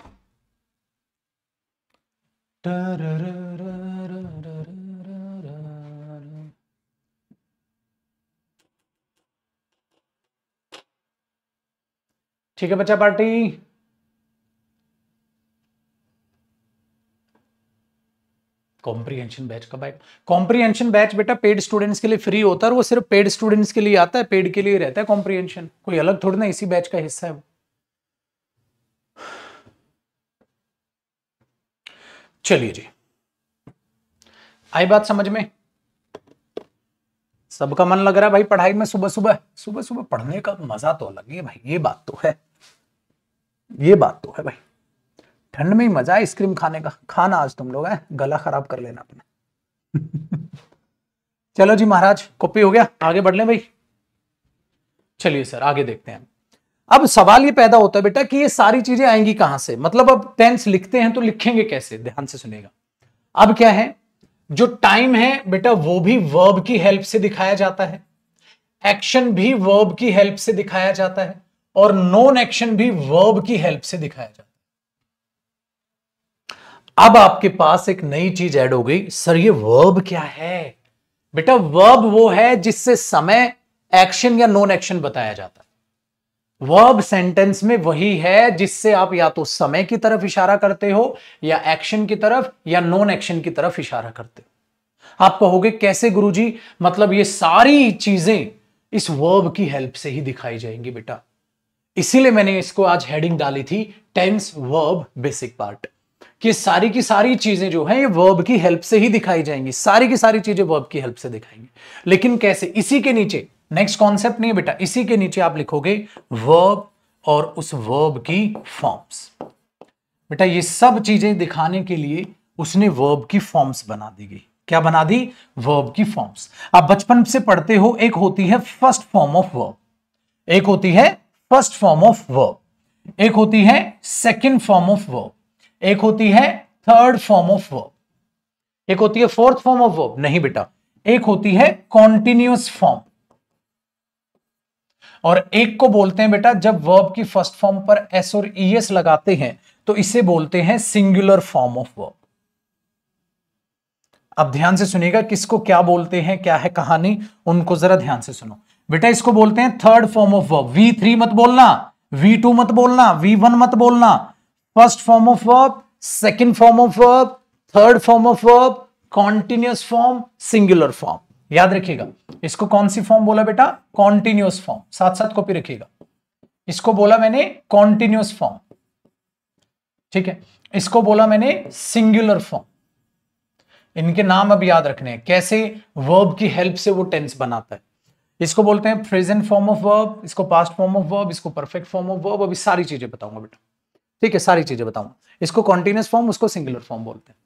है बच्चा पार्टी कॉम्प्रीहेंशन बैच का बैच कॉम्प्रीहेंशन बैच बेटा पेड स्टूडेंट्स के लिए फ्री होता है वो सिर्फ पेड स्टूडेंट्स के लिए आता है पेड के लिए रहता है कॉम्प्रीहेंशन कोई अलग थोड़ी ना इसी बैच का हिस्सा है वो चलिए जी आई बात समझ में सबका मन लग रहा है भाई पढ़ाई में सुबह सुबह सुबह सुबह पढ़ने का मजा तो अलग है भाई ये बात तो है ये बात तो है भाई ठंड में ही मजा है आइसक्रीम खाने का खाना आज तुम लोग है गला खराब कर लेना अपना [LAUGHS] चलो जी महाराज कॉपी हो गया आगे बढ़ लें भाई चलिए सर आगे देखते हैं अब सवाल ये पैदा होता है बेटा कि ये सारी चीजें आएंगी कहां से मतलब अब टेंस लिखते हैं तो लिखेंगे कैसे ध्यान से सुनेगा अब क्या है जो टाइम है बेटा वो भी वर्ब की हेल्प से दिखाया जाता है एक्शन भी वर्ब की हेल्प से दिखाया जाता है और नॉन एक्शन भी वर्ब की हेल्प से दिखाया जाता है अब आपके पास एक नई चीज ऐड हो गई सर ये वर्ब क्या है बेटा वर्ब वो है जिससे समय एक्शन या नॉन एक्शन बताया जाता है वर्ब सेंटेंस में वही है जिससे आप या तो समय की तरफ इशारा करते हो या एक्शन की तरफ या नॉन एक्शन की तरफ इशारा करते हो आप कहोगे कैसे गुरुजी मतलब ये सारी चीजें इस वर्ब की हेल्प से ही दिखाई जाएंगी बेटा इसीलिए मैंने इसको आज हेडिंग डाली थी टेंस वर्ब बेसिक पार्ट कि सारी की सारी चीजें जो है ये वर्ब की हेल्प से ही दिखाई जाएंगी सारी की सारी चीजें वर्ब की हेल्प से दिखाएंगे लेकिन कैसे इसी के नीचे नेक्स्ट कॉन्सेप्ट नहीं है बेटा इसी के नीचे आप लिखोगे वर्ब और उस वर्ब की फॉर्म्स बेटा ये सब चीजें दिखाने के लिए उसने वर्ब की फॉर्म्स बना दी गई क्या बना दी वर्ब की फॉर्म्स आप बचपन से पढ़ते हो एक होती है फर्स्ट फॉर्म ऑफ वर्ब एक होती है फर्स्ट फॉर्म ऑफ वर्ब एक होती है सेकंड फॉर्म ऑफ वर्ब एक होती है थर्ड फॉर्म ऑफ वर्ब एक होती है फोर्थ फॉर्म ऑफ वर्ब नहीं बेटा एक होती है कॉन्टिन्यूस फॉर्म और एक को बोलते हैं बेटा जब वर्ब की फर्स्ट फॉर्म पर एस और ई e एस लगाते हैं तो इसे बोलते हैं सिंगुलर फॉर्म ऑफ वर्ब अब ध्यान से सुनिएगा किसको क्या बोलते हैं क्या है कहानी उनको जरा ध्यान से सुनो बेटा इसको बोलते हैं third form of verb V three मत बोलना वी टू मत बोलना वी वन मत बोलना first form of verb second form of verb third form of verb continuous form singular form याद रखिएगा इसको कौन सी फॉर्म बोला बेटा कॉन्टिन्यूस फॉर्म साथ साथ कॉपी रखिएगा इसको बोला मैंने कॉन्टिन्यूस फॉर्म ठीक है इसको बोला मैंने सिंगुलर फॉर्म इनके नाम अब याद रखने हैं कैसे वर्ब की हेल्प से वो टेंस बनाता है इसको बोलते हैं प्रेजेंट फॉर्म ऑफ वर्ब इसको पास्ट फॉर्म ऑफ वर्ब इसको परफेक्ट फॉर्म ऑफ वर्ब अभी सारी चीजें बताऊंगा बेटा ठीक है सारी चीजें बताऊंगा इसको कॉन्टिन्यूस फॉर्म उसको सिंगुलर फॉर्म बोलते हैं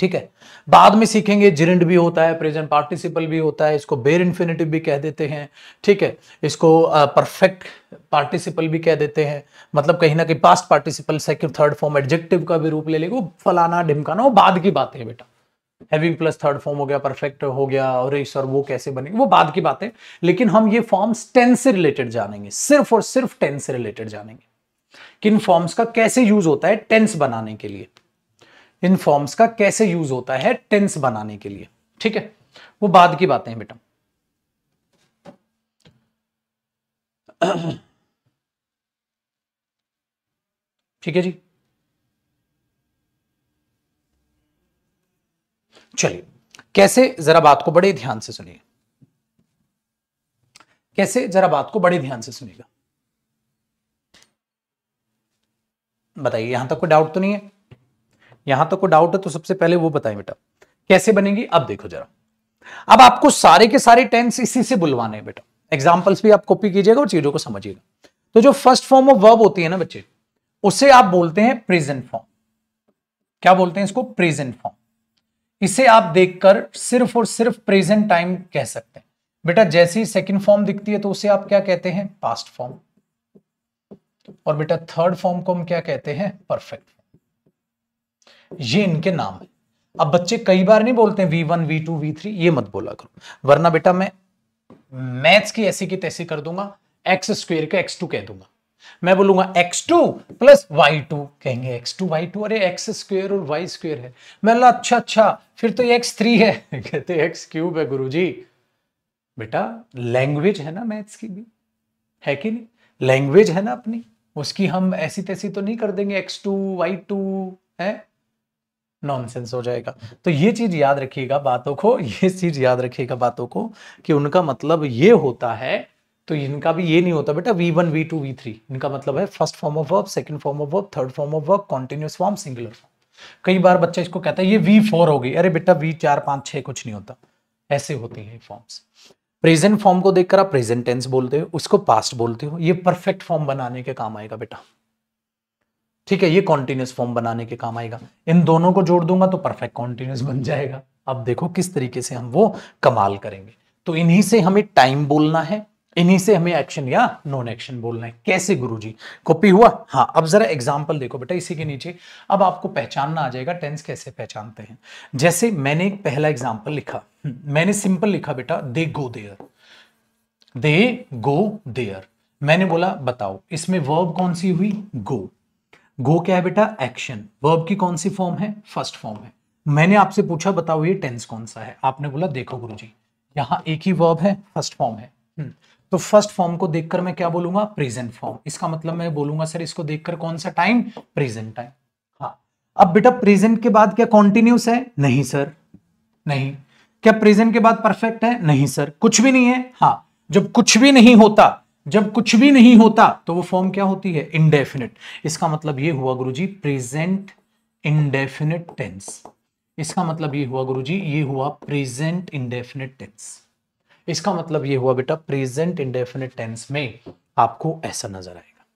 ठीक है बाद में सीखेंगे जिरेंड भी होता है प्रेजेंट पार्टिसिपल भी होता है इसको बेर इन्फिनेटिव भी कह देते हैं ठीक है इसको परफेक्ट पार्टिसिपल भी कह देते हैं मतलब कहीं ना कहीं past participle second third form adjective का भी रूप ले लेगा फलाना ढिमकाना वो बाद की बात है बेटा हैविंग प्लस थर्ड फॉर्म हो गया परफेक्ट हो गया और इस और वो कैसे बनेंगे वो बाद की बात है लेकिन हम ये फॉर्म्स टेंस से रिलेटेड जानेंगे सिर्फ और सिर्फ टेंस से रिलेटेड जानेंगे किन फॉर्म्स का कैसे यूज होता है टेंस बनाने के लिए इन फॉर्म्स का कैसे यूज होता है टेंस बनाने के लिए ठीक है वो बाद की बातें हैं बेटा ठीक है जी चलिए कैसे जरा बात को बड़े ध्यान से सुनिए कैसे जरा बात को बड़े ध्यान से सुनिएगा बताइए यहां तक कोई डाउट तो नहीं है यहां तक कोई डाउट है तो सबसे पहले वो बताएं बेटा कैसे बनेगी अब देखो जरा अब आपको सारे के सारे टेंस इसी से बुलवाने हैं बेटा एग्जाम्पल्स भी आप कॉपी कीजिएगा और चीजों को समझिएगा तो जो फर्स्ट फॉर्म ऑफ वर्ब होती है ना बच्चे उसे आप बोलते हैं प्रेजेंट फॉर्म क्या बोलते हैं इसको प्रेजेंट फॉर्म इसे आप देखकर सिर्फ और सिर्फ प्रेजेंट टाइम कह सकते हैं बेटा जैसे ही सेकेंड फॉर्म दिखती है तो उसे आप क्या कहते हैं पास्ट फॉर्म और बेटा थर्ड फॉर्म को हम क्या कहते हैं परफेक्ट ये इनके नाम है अब बच्चे कई बार नहीं बोलते V one V two V three ये मत बोला करो वरना बेटा मैं मैथ्स की ऐसी की तैसी कर दूंगा एक्स स्क्वेयर का एक्स टू कह दूंगा मैं बोलूंगा X two plus Y two कहेंगे एक्स टू वाई टू अरे एक्स स्क्वेयर और वाई स्क्वेयर है मैं बोला अच्छा अच्छा फिर तो एक्स थ्री है [LAUGHS] कहते एक्स क्यूब है गुरु जी बेटा लैंग्वेज है ना मैथ्स की भी है कि नहीं लैंग्वेज है ना अपनी उसकी हम ऐसी तैसी तो नहीं कर देंगे एक्स टू वाई टू है नॉनसेंस हो जाएगा तो ये चीज़ याद रखिएगा बातों को ये चीज़ याद रखिएगा बातों को कि उनका मतलब ये होता है तो इनका भी ये नहीं होता बेटा V one V two V three इनका मतलब है first form of verb second form of verb third form of verb continuous form singular form कई बार बच्चा इसको कहता है ये वी फोर हो गई अरे बेटा वी चार पांच छह कुछ नहीं होता ऐसे होते हैं फॉर्म्स प्रेजेंट फॉर्म को देखकर आप प्रेजेंट टेंस बोलते हो उसको पास्ट बोलते हो ये परफेक्ट फॉर्म बनाने के काम आएगा बेटा ठीक है ये कॉन्टिन्यूस फॉर्म बनाने के काम आएगा इन दोनों को जोड़ दूंगा तो परफेक्ट कॉन्टिन्यूस बन जाएगा अब देखो किस तरीके से हम वो कमाल करेंगे तो इन्हीं से हमें टाइम बोलना है इन्हीं से हमें एक्शन या नॉन एक्शन बोलना है कैसे गुरुजी कॉपी हुआ हाँ अब जरा एग्जाम्पल देखो बेटा इसी के नीचे अब आपको पहचानना आ जाएगा टेंस कैसे पहचानते हैं जैसे मैंने एक पहला एग्जाम्पल लिखा मैंने सिंपल लिखा बेटा दे go there they go there मैंने बोला बताओ इसमें वर्ब कौन सी हुई गो गो क्या है बेटा एक्शन वर्ब की कौन सी फॉर्म है फर्स्ट फॉर्म है मैंने आपसे पूछा बताओ ये टेंस कौन सा है आपने बोला देखो गुरु जी यहाँ एक ही वर्ब है फर्स्ट फॉर्म है हम्म, तो फर्स्ट फॉर्म को देखकर मैं क्या बोलूंगा प्रेजेंट फॉर्म इसका मतलब मैं बोलूंगा सर इसको देखकर कौन सा टाइम प्रेजेंट टाइम हाँ अब बेटा प्रेजेंट के बाद क्या कॉन्टिन्यूस है नहीं सर नहीं क्या प्रेजेंट के बाद परफेक्ट है नहीं सर कुछ भी नहीं है हाँ जब कुछ भी नहीं होता जब कुछ भी नहीं होता तो वो फॉर्म क्या होती है इनडेफिनेट इसका मतलब ये हुआ गुरुजी प्रेजेंट इनडेफिनेट टेंस इसका मतलब ये हुआ गुरुजी ये हुआ प्रेजेंट इनडेफिनेट टेंस इसका मतलब ये हुआ बेटा प्रेजेंट इंडेफिनेट टेंस में आपको ऐसा नजर आएगा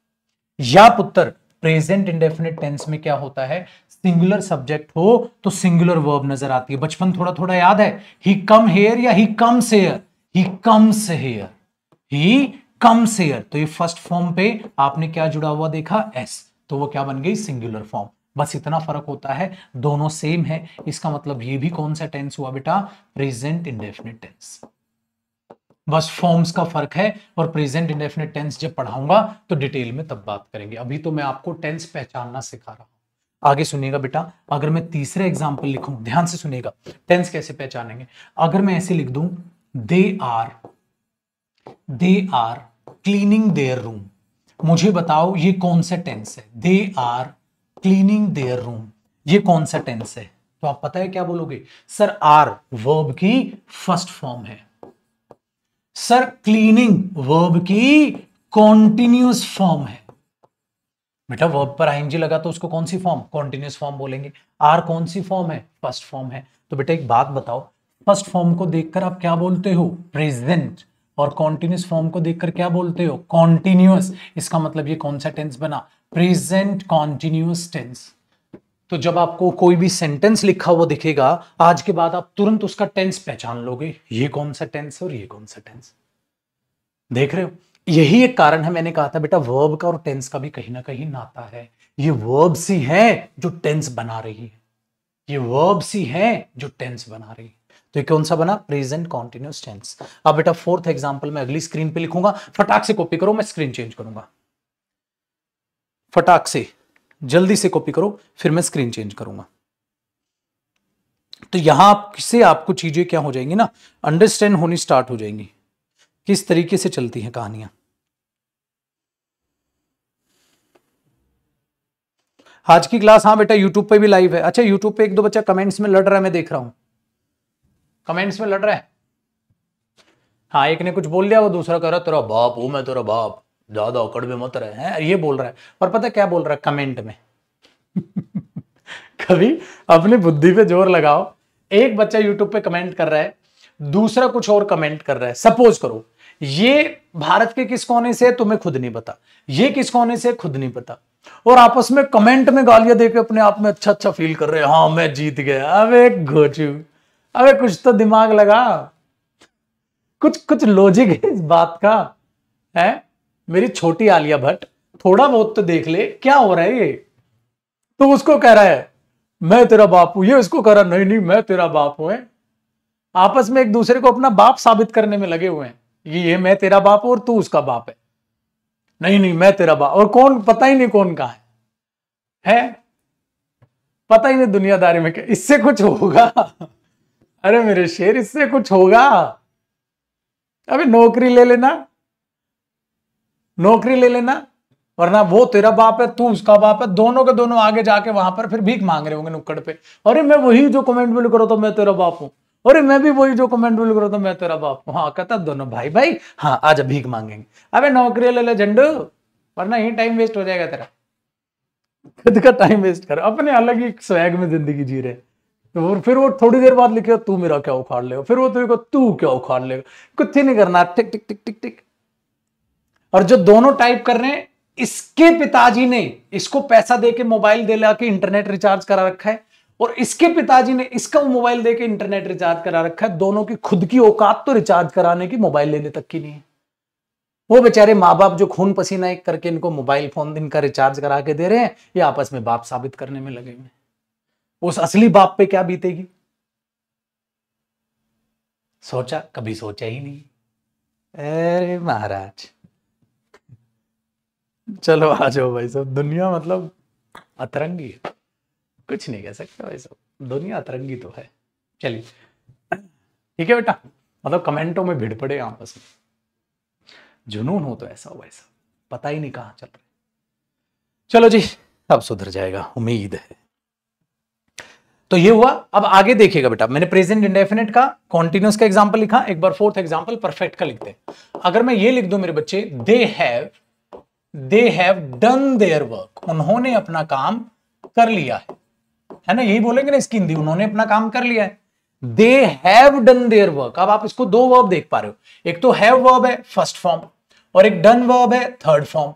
या पुत्र प्रेजेंट इंडेफिनेट टेंस में क्या होता है सिंगुलर सब्जेक्ट हो तो सिंगुलर वर्ब नजर आती है बचपन थोड़ा थोड़ा याद है ही कम हेयर या he comes here he comes here he comes here तो ये फर्स्ट फॉर्म पे आपने क्या जुड़ा हुआ देखा एस तो वो क्या बन गई सिंगुलर फॉर्म बस इतना फर्क होता है दोनों सेम है इसका मतलब ये भी कौन सा टेंस हुआ बेटा प्रेजेंट इंडेफिनेट टेंस बस फॉर्म्स का फर्क है और प्रेजेंट इंडेफिनेट टेंस जब पढ़ाऊंगा तो डिटेल में तब बात करेंगे अभी तो मैं आपको टेंस पहचानना सिखा रहा हूं आगे सुनिएगा बेटा अगर मैं तीसरे एग्जाम्पल लिखूं ध्यान से सुनेगा टेंस कैसे पहचानेंगे अगर मैं ऐसे लिख दूं they are they are cleaning their room मुझे बताओ ये कौन सा टेंस है they are cleaning their room ये कौन सा टेंस है तो आप पता है क्या बोलोगे सर आर वर्ब की फर्स्ट फॉर्म है सर क्लीनिंग वर्ब की कॉन्टिन्यूस फॉर्म है बेटा वर्ब पर आईएनजी लगा तो उसको कौन सी फॉर्म कॉन्टिन्यूस फॉर्म बोलेंगे आर कौन सी फॉर्म है फर्स्ट फॉर्म है तो बेटा एक बात बताओ फर्स्ट फॉर्म को देखकर आप क्या बोलते हो प्रेजेंट और कॉन्टिन्यूस फॉर्म को देखकर क्या बोलते हो कॉन्टिन्यूस इसका मतलब ये कौन सा टेंस बना प्रेजेंट कॉन्टिन्यूस टेंस तो जब आपको कोई भी सेंटेंस लिखा हुआ दिखेगा आज के बाद आप तुरंत उसका टेंस पहचान लोगे ये कौन सा टेंस है और ये कौन सा टेंस देख रहे हो यही एक कारण है मैंने कहा था बेटा वर्ब का और टेंस का भी कहीं ना कहीं नाता है ये वर्ब्स ही है जो टेंस बना रही है ये वर्ब्स ही है जो टेंस बना रही है तो कौन सा बना प्रेजेंट कॉन्टिन्यूस टेंस अब बेटा फोर्थ एग्जाम्पल मैं अगली स्क्रीन पे लिखूंगा फटाक से कॉपी करो मैं स्क्रीन चेंज करूंगा फटाक से जल्दी से कॉपी करो फिर मैं स्क्रीन चेंज करूंगा तो यहां से आपको चीजें क्या हो जाएंगी ना अंडरस्टैंड होनी स्टार्ट हो जाएंगी किस तरीके से चलती हैं कहानियां आज की क्लास हाँ बेटा यूट्यूब पे भी लाइव है अच्छा यूट्यूब पे एक दो बच्चा कमेंट्स में लड़ रहा है मैं देख रहा हूं कमेंट्स में लड़ रहे है हाँ एक ने कुछ बोल दिया वो दूसरा कह रहा तेरा बाप हूं मैं तेरा बाप ज्यादा औकड़ में मत रहे हैं ये बोल रहा है और पता क्या बोल रहा है कमेंट में [LAUGHS] कभी अपनी बुद्धि पे जोर लगाओ एक बच्चा यूट्यूब पे कमेंट कर रहा है दूसरा कुछ और कमेंट कर रहा है सपोज करो ये भारत के किस कोने से तुम्हें खुद नहीं पता ये किस कोने से खुद नहीं पता और आपस में कमेंट में गालियां देकर अपने आप में अच्छा अच्छा फील कर रहे हैं हाँ मैं जीत गया अब एक घोचू अबे कुछ तो दिमाग लगा कुछ कुछ लॉजिक है इस बात का है मेरी छोटी आलिया भट्ट थोड़ा बहुत तो देख ले क्या हो रहा है ये तो उसको कह रहा है मैं तेरा बाप हूं ये उसको कह रहा नहीं नहीं मैं तेरा बाप हूं आपस में एक दूसरे को अपना बाप साबित करने में लगे हुए हैं ये मैं तेरा बाप हूं और तू उसका बाप है नहीं नहीं मैं तेरा बाप और कौन पता ही नहीं कौन कहा है है पता ही नहीं दुनियादारी में क्या इससे कुछ होगा अरे मेरे शेर इससे कुछ होगा अबे नौकरी ले लेना नौकरी ले लेना वरना वो तेरा बाप है तू उसका बाप है दोनों के दोनों आगे जाके वहां पर फिर भीख मांग रहे होंगे नुक्कड़ पे अरे मैं वही जो कमेंट बिल करो तो मैं तेरा बाप हूं अरे मैं भी वही जो कमेंट बिल करो तो मैं तेरा बाप हूं हाँ कहता दोनों भाई भाई हाँ आज भीख मांगेंगे अबे नौकरी ले ले झंडू वरना ही टाइम वेस्ट हो जाएगा तेरा खुद का टाइम वेस्ट कर अपने अलग ही स्वैग में जिंदगी जी रहे और फिर वो थोड़ी देर बाद लिखेगा तू मेरा क्या उखाड़ लेगा फिर वो तुझे तो तू क्या उखाड़ लेगा कुछ ही नहीं करना टिक टिक टिक टिक टिक और जो दोनों टाइप कर रहे हैं इसके पिताजी ने इसको पैसा देके मोबाइल दे ला के इंटरनेट रिचार्ज करा रखा है और इसके पिताजी ने इसका मोबाइल देके इंटरनेट रिचार्ज करा रखा है दोनों की खुद की औकात तो रिचार्ज कराने की मोबाइल लेने तक की नहीं है वो बेचारे माँ बाप जो खून पसीना एक करके इनको मोबाइल फोन इनका रिचार्ज करा के दे रहे हैं ये आपस में बाप साबित करने में लगे हुए हैं उस असली बाप पे क्या बीतेगी सोचा कभी सोचा ही नहीं अरे महाराज चलो आ जाओ भाई साहब दुनिया मतलब अतरंगी है कुछ नहीं कह सकते भाई साहब दुनिया अतरंगी तो है चलिए ठीक है बेटा मतलब कमेंटों में भिड़ पड़े आपस में जुनून हो तो ऐसा हो साहब पता ही नहीं कहाँ चल रहा चलो जी अब सुधर जाएगा उम्मीद है तो ये हुआ अब आगे देखिएगा बेटा मैंने प्रेजेंट इंडेफिनेट का कॉन्टिन्यूस का एग्जाम्पल लिखा एक बार फोर्थ एग्जाम्पल परफेक्ट का लिखते हैं अगर मैं ये लिख दू मेरे बच्चे they have they have done their work उन्होंने अपना काम कर लिया है है ना यही बोलेंगे ना इसकी हिंदी उन्होंने अपना काम कर लिया है they have done their work अब आप इसको दो वर्ब देख पा रहे हो एक तो हैव वर्ब है फर्स्ट फॉर्म और एक डन वर्ब है थर्ड फॉर्म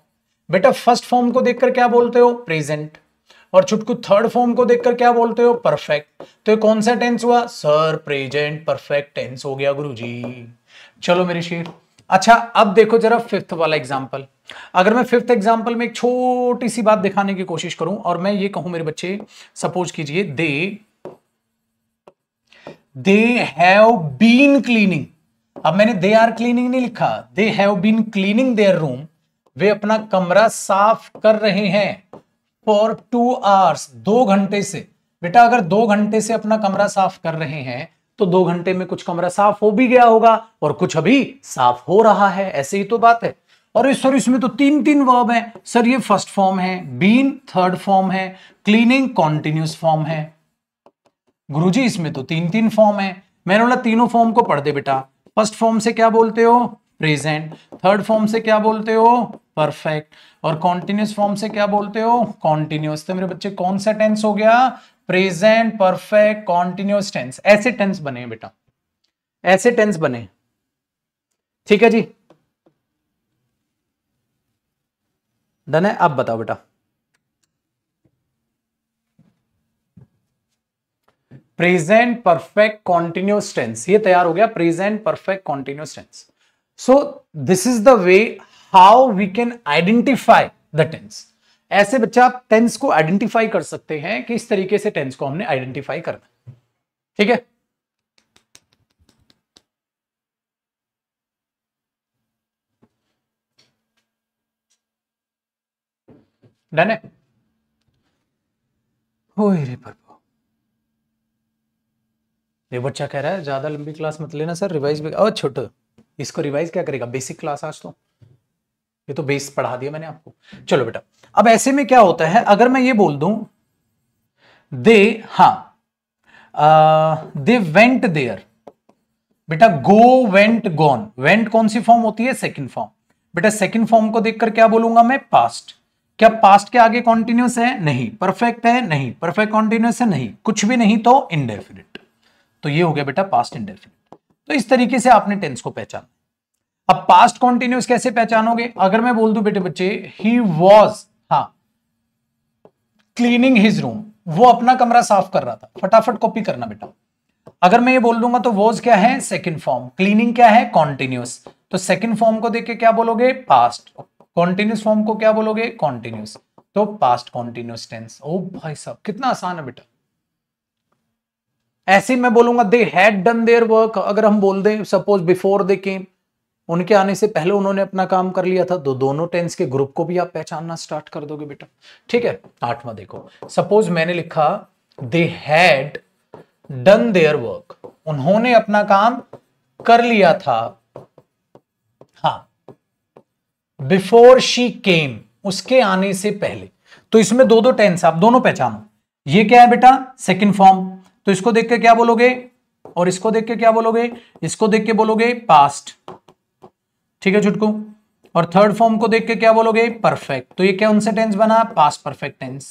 बेटा फर्स्ट फॉर्म को देखकर क्या बोलते हो प्रेजेंट और छुटकू थर्ड फॉर्म को देखकर क्या बोलते हो परफेक्ट तो ये कौन सा टेंस हुआ सर प्रेजेंट परफेक्ट टेंस हो गया गुरुजी चलो मेरे शेर अच्छा अब देखो जरा फिफ्थ वाला एग्जाम्पल अगर मैं फिफ्थ एग्जांपल में एक छोटी सी बात दिखाने की कोशिश करूं और मैं ये कहूं मेरे बच्चे सपोज कीजिए they they have been cleaning अब मैंने दे आर क्लीनिंग नहीं लिखा they have been cleaning their room वे अपना कमरा साफ कर रहे हैं फॉर टू आवर्स दो घंटे से बेटा अगर दो घंटे से अपना कमरा साफ कर रहे हैं तो दो घंटे में कुछ कमरा साफ हो भी गया होगा और कुछ अभी साफ हो रहा है ऐसे ही तो बात है और सर इसमें तो तीन तीन वर्ब हैं सर ये फर्स्ट फॉर्म है बीन थर्ड फॉर्म है क्लीनिंग कॉन्टिन्यूस फॉर्म है गुरुजी इसमें तो तीन तीन फॉर्म है मैंने बोला तीनों फॉर्म को पढ़ दे बेटा फर्स्ट फॉर्म से क्या बोलते हो प्रेजेंट थर्ड फॉर्म से क्या बोलते हो परफेक्ट और कॉन्टिन्यूस फॉर्म से क्या बोलते हो कॉन्टिन्यूस तो मेरे बच्चे कौन सा टेंस हो गया प्रेजेंट परफेक्ट कॉन्टिन्यूस टेंस ऐसे टेंस बने बेटा ऐसे टेंस बने ठीक है जी धन है अब बताओ बेटा प्रेजेंट परफेक्ट कॉन्टिन्यूस टेंस ये तैयार हो गया present perfect continuous tense so this is the way how we can identify the tense ऐसे बच्चा आप टेंस को आइडेंटिफाई कर सकते हैं कि इस तरीके से टेंस को हमने आइडेंटिफाई करना ठीक है डन है रे ये बच्चा कह रहा है ज्यादा लंबी क्लास मत लेना सर रिवाइज भी और छोटो इसको रिवाइज क्या करेगा बेसिक क्लास आज तो ये तो बेस पढ़ा दिया मैंने आपको चलो बेटा अब ऐसे में क्या होता है अगर मैं ये बोल दू दे हा दे वेंट देयर बेटा गो वेंट गॉन वेंट कौन सी फॉर्म होती है सेकंड फॉर्म बेटा सेकंड फॉर्म को देखकर क्या बोलूंगा मैं पास्ट क्या पास्ट के आगे कॉन्टिन्यूस है नहीं परफेक्ट है नहीं परफेक्ट कॉन्टिन्यूस है नहीं कुछ भी नहीं तो इनडेफिनेट तो ये हो गया बेटा पास्ट इंडेफिनेट तो इस तरीके से आपने टेंस को पहचान अब पास्ट कॉन्टिन्यूस कैसे पहचानोगे अगर मैं बोल दू बेटे बच्चे he was ah cleaning his room वो अपना कमरा साफ कर रहा था फटाफट कॉपी करना बेटा अगर मैं ये बोल दूंगा तो वॉज क्या है सेकेंड फॉर्म क्लीनिंग क्या है कॉन्टिन्यूस तो सेकेंड फॉर्म को देख के क्या बोलोगे पास्ट कॉन्टिन्यूस फॉर्म को क्या बोलोगे कॉन्टिन्यूस तो पास्ट कॉन्टिन्यूस टेंस ओ भाई साहब कितना आसान है बेटा ऐसे मैं बोलूंगा they had done their work अगर हम बोल दें सपोज बिफोर दे केम उनके आने से पहले उन्होंने अपना काम कर लिया था तो दोनों टेंस के ग्रुप को भी आप पहचानना स्टार्ट कर दोगे बेटा ठीक है आठवां देखो सपोज मैंने लिखा they had done their work उन्होंने अपना काम कर लिया था हा बिफोर शी केम उसके आने से पहले तो इसमें दो दो टेंस आप दोनों पहचानो ये क्या है बेटा सेकंड फॉर्म तो इसको देख के क्या बोलोगे और इसको देख के क्या बोलोगे इसको देख के बोलोगे पास्ट ठीक है छुटकू और थर्ड फॉर्म को देख के क्या बोलोगे परफेक्ट तो ये क्या उनसे टेंस बना पास्ट परफेक्ट टेंस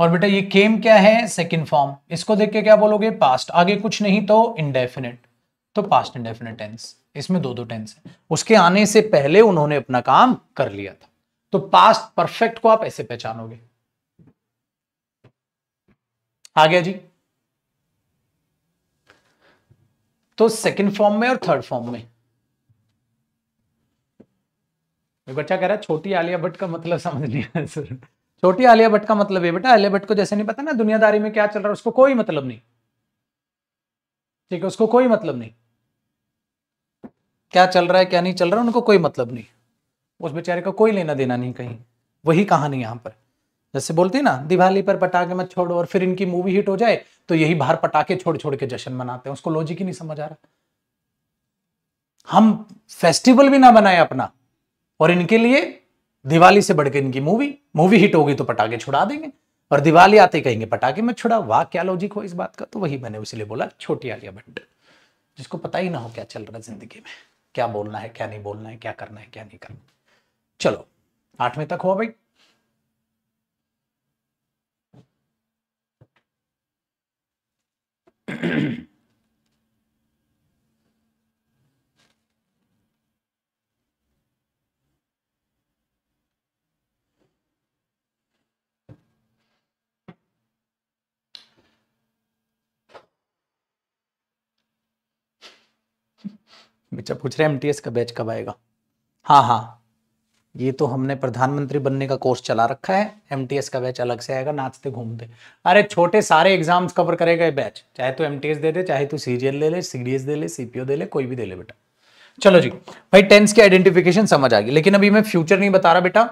और बेटा ये केम क्या है सेकंड फॉर्म इसको देख के क्या बोलोगे पास्ट आगे कुछ नहीं तो इनडेफिनेट तो पास्ट इनडेफिनेट टेंस इसमें दो दो टेंस है उसके आने से पहले उन्होंने अपना काम कर लिया था तो पास्ट परफेक्ट को आप ऐसे पहचानोगे आ गया जी तो सेकंड फॉर्म में और थर्ड फॉर्म में बच्चा कह रहा है छोटी आलिया भट्ट का मतलब समझ आया सर छोटी आलिया भट्ट का मतलब है बेटा आलिया भट्ट को जैसे नहीं पता ना दुनियादारी में क्या चल रहा है उसको कोई मतलब नहीं ठीक है उसको कोई मतलब नहीं क्या चल रहा है क्या नहीं चल रहा है उनको कोई मतलब नहीं उस बेचारे का कोई लेना देना नहीं कहीं वही कहानी यहां पर जैसे बोलते हैं ना दिवाली पर पटाखे मत छोड़ो और फिर इनकी मूवी हिट हो जाए तो यही बाहर पटाखे छोड़ छोड़ के जश्न मनाते हैं उसको लॉजिक ही नहीं समझ आ रहा हम फेस्टिवल भी ना बनाए अपना और इनके लिए दिवाली से बढ़ के इनकी मूवी मूवी हिट होगी तो पटाखे छुड़ा देंगे और दिवाली आते कहेंगे पटाखे मत छुड़ा वाह क्या लॉजिक हो इस बात का तो वही मैंने इसलिए बोला छोटी आलिया भट्ट जिसको पता ही ना हो क्या चल रहा है जिंदगी में क्या बोलना है क्या नहीं बोलना है क्या करना है क्या नहीं करना चलो आठवें तक हुआ भाई [CLEARS THROAT] बच्चा पूछ रहे हैं एमटीएस का बैच कब आएगा हाँ हाँ ये तो हमने प्रधानमंत्री बनने का कोर्स चला रखा है एमटीएस का बैच अलग से आएगा नाचते घूमते अरे छोटे सारे एग्जाम्स कवर करेगा ये बैच चाहे तो एमटीएस दे दे चाहे तो सीजीएल ले ले सीडीएस दे ले सीपीओ दे ले कोई भी दे ले बेटा चलो जी भाई टेंस की आइडेंटिफिकेशन समझ आ गई लेकिन अभी मैं फ्यूचर नहीं बता रहा बेटा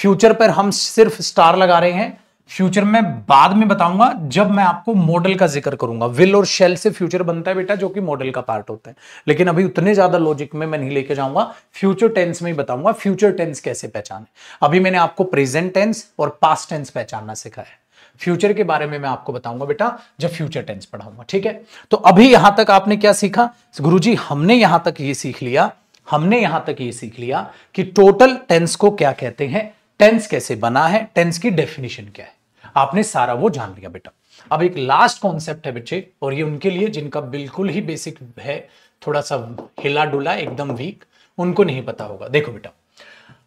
फ्यूचर पर हम सिर्फ स्टार लगा रहे हैं फ्यूचर में बाद में बताऊंगा जब मैं आपको मॉडल का जिक्र करूंगा विल और शेल से फ्यूचर बनता है बेटा जो कि मॉडल का पार्ट होता है लेकिन अभी उतने ज्यादा लॉजिक में मैं नहीं लेके जाऊंगा फ्यूचर टेंस में ही बताऊंगा फ्यूचर टेंस कैसे पहचाने अभी मैंने आपको प्रेजेंट टेंस और पास्ट टेंस पहचानना सिखाया है फ्यूचर के बारे में मैं आपको बताऊंगा बेटा जब फ्यूचर टेंस पढ़ाऊंगा ठीक है तो अभी यहां तक आपने क्या सीखा जी हमने यहां तक ये सीख लिया हमने यहां तक ये सीख लिया कि टोटल टेंस को क्या कहते हैं टेंस कैसे बना है टेंस की डेफिनेशन क्या है आपने सारा वो जान लिया बेटा अब एक लास्ट कॉन्सेप्ट है बच्चे और ये उनके लिए जिनका बिल्कुल ही बेसिक है थोड़ा सा हिला डुला एकदम वीक उनको नहीं पता होगा देखो बेटा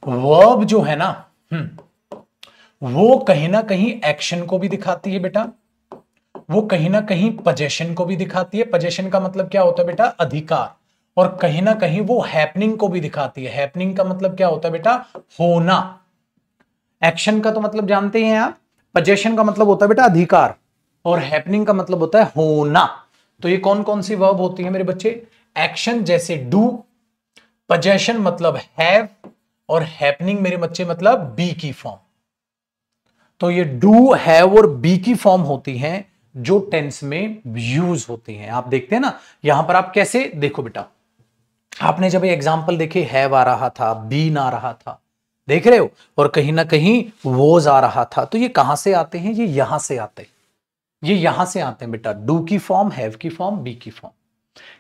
वर्ब जो है ना हम्म, वो कहीं ना कहीं एक्शन को भी दिखाती है बेटा वो कहीं ना कहीं पजेशन को भी दिखाती है पजेशन का मतलब क्या होता है बेटा अधिकार और कहीं ना कहीं वो हैपनिंग को भी दिखाती है हैपनिंग का मतलब क्या होता है बेटा होना एक्शन का तो मतलब जानते हैं आप पजेशन का मतलब होता है बेटा अधिकार और हैपनिंग का मतलब होता है होना तो ये कौन कौन सी वर्ब होती है मेरे बच्चे एक्शन जैसे डू पजेशन मतलब हैव और हैपनिंग मेरे बच्चे मतलब बी की फॉर्म तो ये डू हैव और बी की फॉर्म होती हैं जो टेंस में यूज होती हैं आप देखते हैं ना यहां पर आप कैसे देखो बेटा आपने जब एग्जाम्पल देखे हैव आ रहा था बीन आ रहा था देख रहे हो और कहीं ना कहीं वो जा रहा था तो ये कहां से आते हैं ये यहां से आते हैं ये यहां से आते हैं बेटा डू की फॉर्म हैव की फॉर्म बी की फॉर्म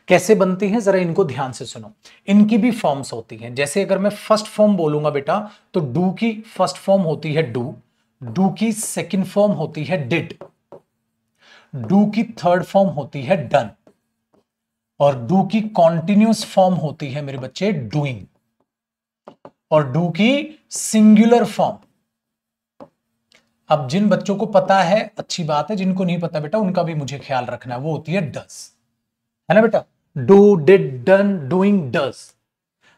कैसे बनते हैं जरा इनको ध्यान से सुनो इनकी भी फॉर्म्स होती हैं जैसे अगर मैं फर्स्ट फॉर्म बोलूंगा बेटा तो डू की फर्स्ट फॉर्म होती है डू डू की सेकंड फॉर्म होती है डिड डू की थर्ड फॉर्म होती है डन और डू की कॉन्टिन्यूस फॉर्म होती है मेरे बच्चे डूइंग और डू की सिंगुलर फॉर्म अब जिन बच्चों को पता है अच्छी बात है जिनको नहीं पता बेटा उनका भी मुझे ख्याल रखना है वो होती है डस है ना बेटा do did done doing does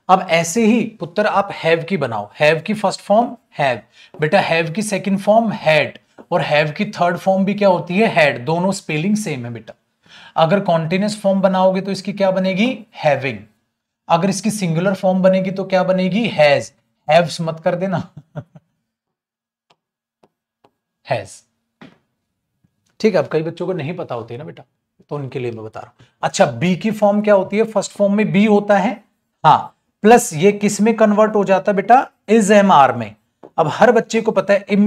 अब ऐसे ही पुत्र आप हैव की बनाओ हैव की फर्स्ट फॉर्म हैव बेटा हैव की सेकंड फॉर्म हैड और हैव की थर्ड फॉर्म भी क्या होती है हैड दोनों स्पेलिंग सेम है बेटा अगर कॉन्टिन्यूस फॉर्म बनाओगे तो इसकी क्या बनेगी हैविंग अगर इसकी सिंगुलर फॉर्म बनेगी तो क्या बनेगी हैज हैव्स मत कर देना हैज ठीक है अब कई बच्चों को नहीं पता होती है ना बेटा तो उनके लिए मैं बता रहा हूं अच्छा बी की फॉर्म क्या होती है फर्स्ट फॉर्म में बी होता है हाँ प्लस ये किस में कन्वर्ट हो जाता है बेटा इज एम आर में अब हर बच्चे को पता है इम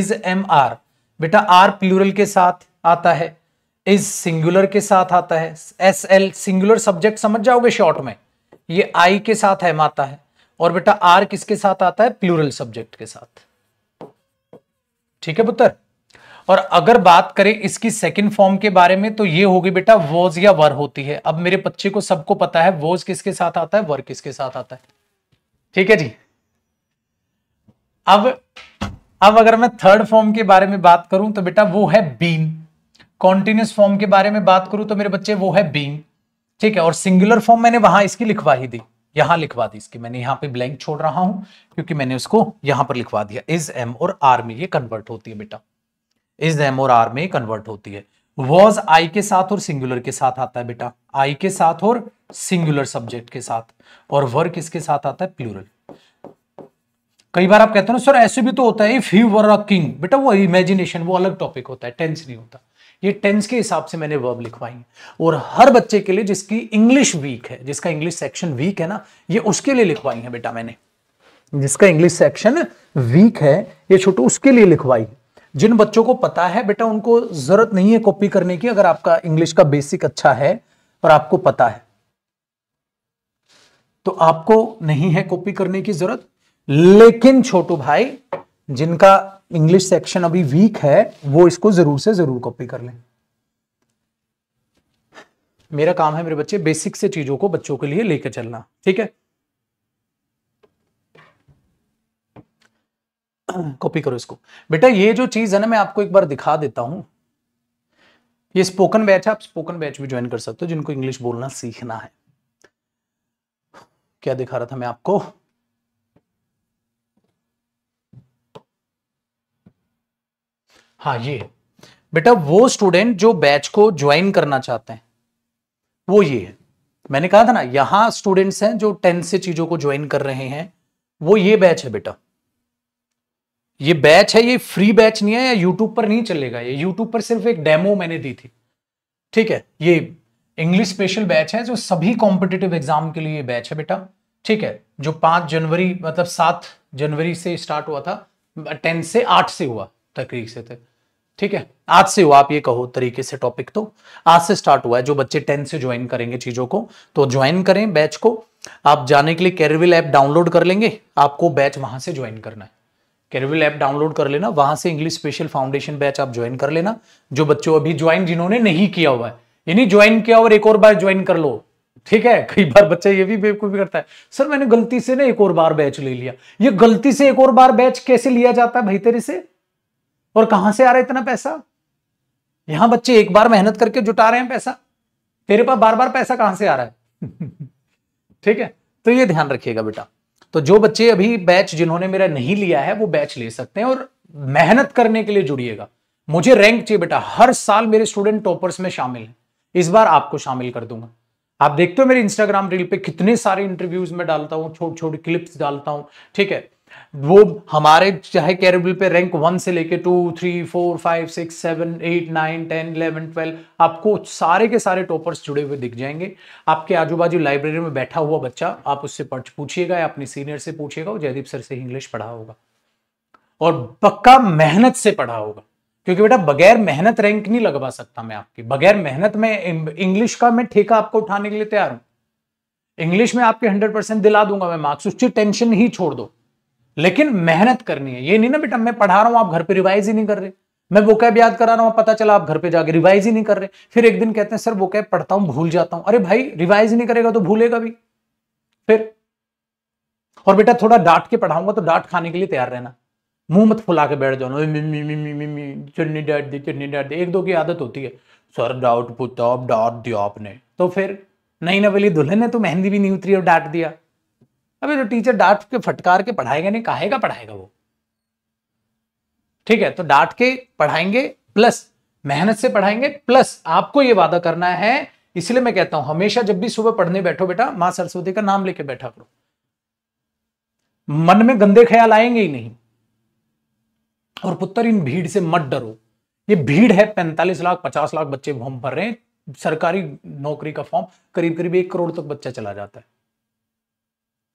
इज एम आर बेटा आर प्लूरल के साथ आता है इज सिंगुलर के साथ आता है एस एल सिंगुलर सब्जेक्ट समझ जाओगे शॉर्ट में ये आई के साथ है आता है और बेटा आर किसके साथ आता है प्लूरल सब्जेक्ट के साथ ठीक है पुत्र और अगर बात करें इसकी सेकंड फॉर्म के बारे में तो ये होगी बेटा वोज या वर होती है अब मेरे बच्चे को सबको पता है वोज किसके साथ आता है वर किसके साथ आता है ठीक है जी अब अब अगर मैं थर्ड फॉर्म के बारे में बात करूं तो बेटा वो है बीन कॉन्टिन्यूस फॉर्म के बारे में बात करूं तो मेरे बच्चे वो है बीन ठीक है और सिंगुलर फॉर्म मैंने वहां इसकी लिखवा ही दी यहां लिखवा दी इसकी मैंने यहां पे ब्लैंक छोड़ रहा हूं क्योंकि मैंने उसको यहां पर लिखवा दिया इज एम और आर में ये कन्वर्ट होती है बेटा इज एम और आर में कन्वर्ट होती है वॉज आई के साथ और सिंगुलर के साथ आता है बेटा आई के साथ और सिंगुलर सब्जेक्ट के साथ और वर किसके साथ आता है प्लूरल कई बार आप कहते हो ना सर ऐसे भी तो होता है if he were a king बेटा वो इमेजिनेशन वो अलग टॉपिक होता है टेंस नहीं होता ये टेंस के हिसाब से मैंने वर्ब लिखवाई है और हर बच्चे के लिए जिसकी इंग्लिश वीक है जिसका इंग्लिश सेक्शन वीक है ना ये उसके लिए लिखवाई है बेटा मैंने जिसका इंग्लिश सेक्शन वीक है ये छोटू उसके लिए लिखवाई है जिन बच्चों को पता है बेटा उनको जरूरत नहीं है कॉपी करने की अगर आपका इंग्लिश का बेसिक अच्छा है और आपको पता है तो आपको नहीं है कॉपी करने की जरूरत लेकिन छोटू भाई जिनका इंग्लिश सेक्शन अभी वीक है वो इसको ज़रूर से ज़रूर कॉपी कर लें मेरा काम है मेरे बच्चे बेसिक से चीज़ों को बच्चों के लिए लेकर चलना ठीक है कॉपी करो इसको बेटा ये जो चीज़ है ना मैं आपको एक बार दिखा देता हूं ये स्पोकन बैच है आप स्पोकन बैच भी ज्वाइन कर सकते हो जिनको इंग्लिश बोलना सीखना है क्या दिखा रहा था मैं आपको हाँ ये बेटा वो स्टूडेंट जो बैच को ज्वाइन करना चाहते हैं वो ये है मैंने कहा था ना यहां स्टूडेंट्स हैं जो टेंथ से चीजों को ज्वाइन कर रहे हैं वो ये बैच है बेटा ये बैच है ये फ्री बैच नहीं है या यूट्यूब पर नहीं चलेगा ये यूट्यूब पर सिर्फ एक डेमो मैंने दी थी ठीक है ये इंग्लिश स्पेशल बैच है जो सभी कॉम्पिटेटिव एग्जाम के लिए बैच है बेटा ठीक है जो पांच जनवरी मतलब सात जनवरी से स्टार्ट हुआ था टेंथ से आठ से हुआ तकरीब से तक ठीक है आज से हुआ आप ये कहो तरीके से टॉपिक तो आज से स्टार्ट हुआ है जो बच्चे टेंथ से ज्वाइन करेंगे चीजों को तो ज्वाइन करें बैच को आप जाने के लिए कैरविल ऐप डाउनलोड कर लेंगे आपको बैच वहां से ज्वाइन करना है कैरविल ऐप डाउनलोड कर लेना वहां से इंग्लिश स्पेशल फाउंडेशन बैच आप ज्वाइन कर लेना जो बच्चों अभी ज्वाइन जिन्होंने नहीं किया हुआ है यानी ज्वाइन किया और एक और बार ज्वाइन कर लो ठीक है कई बार बच्चा ये भी बेवकूफी करता है सर मैंने गलती से ना एक और बार बैच ले लिया ये गलती से एक और बार बैच कैसे लिया जाता है भाई तेरे से और कहां से आ रहा है इतना पैसा यहां बच्चे एक बार मेहनत करके जुटा रहे हैं पैसा तेरे पास बार बार पैसा कहां से आ रहा है [LAUGHS] ठीक है तो ये ध्यान रखिएगा बेटा तो जो बच्चे अभी बैच जिन्होंने मेरा नहीं लिया है वो बैच ले सकते हैं और मेहनत करने के लिए जुड़िएगा मुझे रैंक चाहिए बेटा हर साल मेरे स्टूडेंट टॉपर्स में शामिल है इस बार आपको शामिल कर दूंगा आप देखते हो मेरे इंस्टाग्राम रील पे कितने सारे इंटरव्यूज में डालता हूँ छोटे छोटे क्लिप्स डालता हूँ ठीक है वो हमारे चाहे कैरेबल पे रैंक वन से लेके two three four five six seven eight nine ten eleven twelve आपको सारे के सारे टॉपर्स जुड़े हुए दिख जाएंगे आपके आजू बाजू लाइब्रेरी में बैठा हुआ बच्चा आप उससे पूछिएगा या अपने सीनियर से पूछिएगा वो जयदीप सर से इंग्लिश पढ़ा होगा और पक्का मेहनत से पढ़ा होगा क्योंकि बेटा बगैर मेहनत रैंक नहीं लगवा सकता मैं आपकी बगैर मेहनत में इंग्लिश का मैं ठेका आपको उठाने के लिए तैयार हूं इंग्लिश में आपके हंड्रेड परसेंट दिला दूंगा मैं मार्क्स उसकी टेंशन ही छोड़ दो लेकिन मेहनत करनी है ये नहीं ना बेटा मैं पढ़ा रहा हूं आप घर पे रिवाइज ही नहीं कर रहे मैं वो कैब याद करा रहा हूं पता चला आप घर पे जाके रिवाइज ही नहीं कर रहे फिर एक दिन कहते हैं सर वो कैब पढ़ता हूं भूल जाता हूं अरे भाई रिवाइज नहीं करेगा तो भूलेगा भी फिर और बेटा थोड़ा डांट के पढ़ाऊंगा तो डांट खाने के लिए तैयार रहना मुंह मत फुला के बैठ जाओ चटनी डांट दी चटनी डांट दी एक दो की आदत होती है सर डाउट पूछता डांट दिया आपने तो फिर नहीं ना बोली दुल्हन ने तो मेहंदी भी नहीं उतरी और डांट दिया अभी तो टीचर डांट के फटकार के पढ़ाएगा नहीं कहेगा पढ़ाएगा वो ठीक है तो डांट के पढ़ाएंगे प्लस मेहनत से पढ़ाएंगे प्लस आपको ये वादा करना है इसलिए मैं कहता हूं हमेशा जब भी सुबह पढ़ने बैठो बेटा मां सरस्वती का नाम लेके बैठा करो मन में गंदे ख्याल आएंगे ही नहीं और पुत्र इन भीड़ से मत डरो ये भीड़ है पैंतालीस लाख पचास लाख बच्चे फॉर्म भर रहे हैं सरकारी नौकरी का फॉर्म करीब करीब एक करोड़ तक बच्चा चला जाता है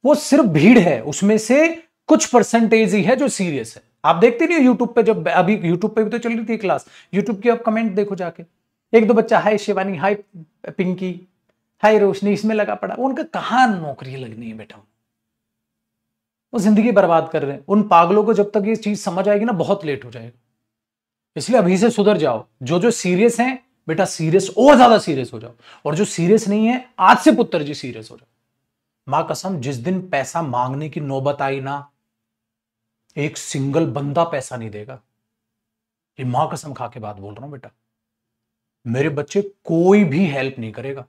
वो सिर्फ भीड़ है उसमें से कुछ परसेंटेज ही है जो सीरियस है आप देखते नहीं यूट्यूब पे जब अभी यूट्यूब पे भी तो चल रही थी क्लास यूट्यूब की आप कमेंट देखो जाके एक दो बच्चा हाय शिवानी हाय पिंकी हाय रोशनी इसमें लगा पड़ा उनका कहा नौकरी लगनी है बेटा वो जिंदगी बर्बाद कर रहे हैं उन पागलों को जब तक ये चीज समझ आएगी ना बहुत लेट हो जाएगा इसलिए अभी से सुधर जाओ जो जो सीरियस हैं बेटा सीरियस और ज्यादा सीरियस हो जाओ और जो सीरियस नहीं है आज से पुत्र जी सीरियस हो जाओ मां कसम जिस दिन पैसा मांगने की नौबत आई ना एक सिंगल बंदा पैसा नहीं देगा ये मां कसम खा के बात बोल रहा हूं बेटा मेरे बच्चे कोई भी हेल्प नहीं करेगा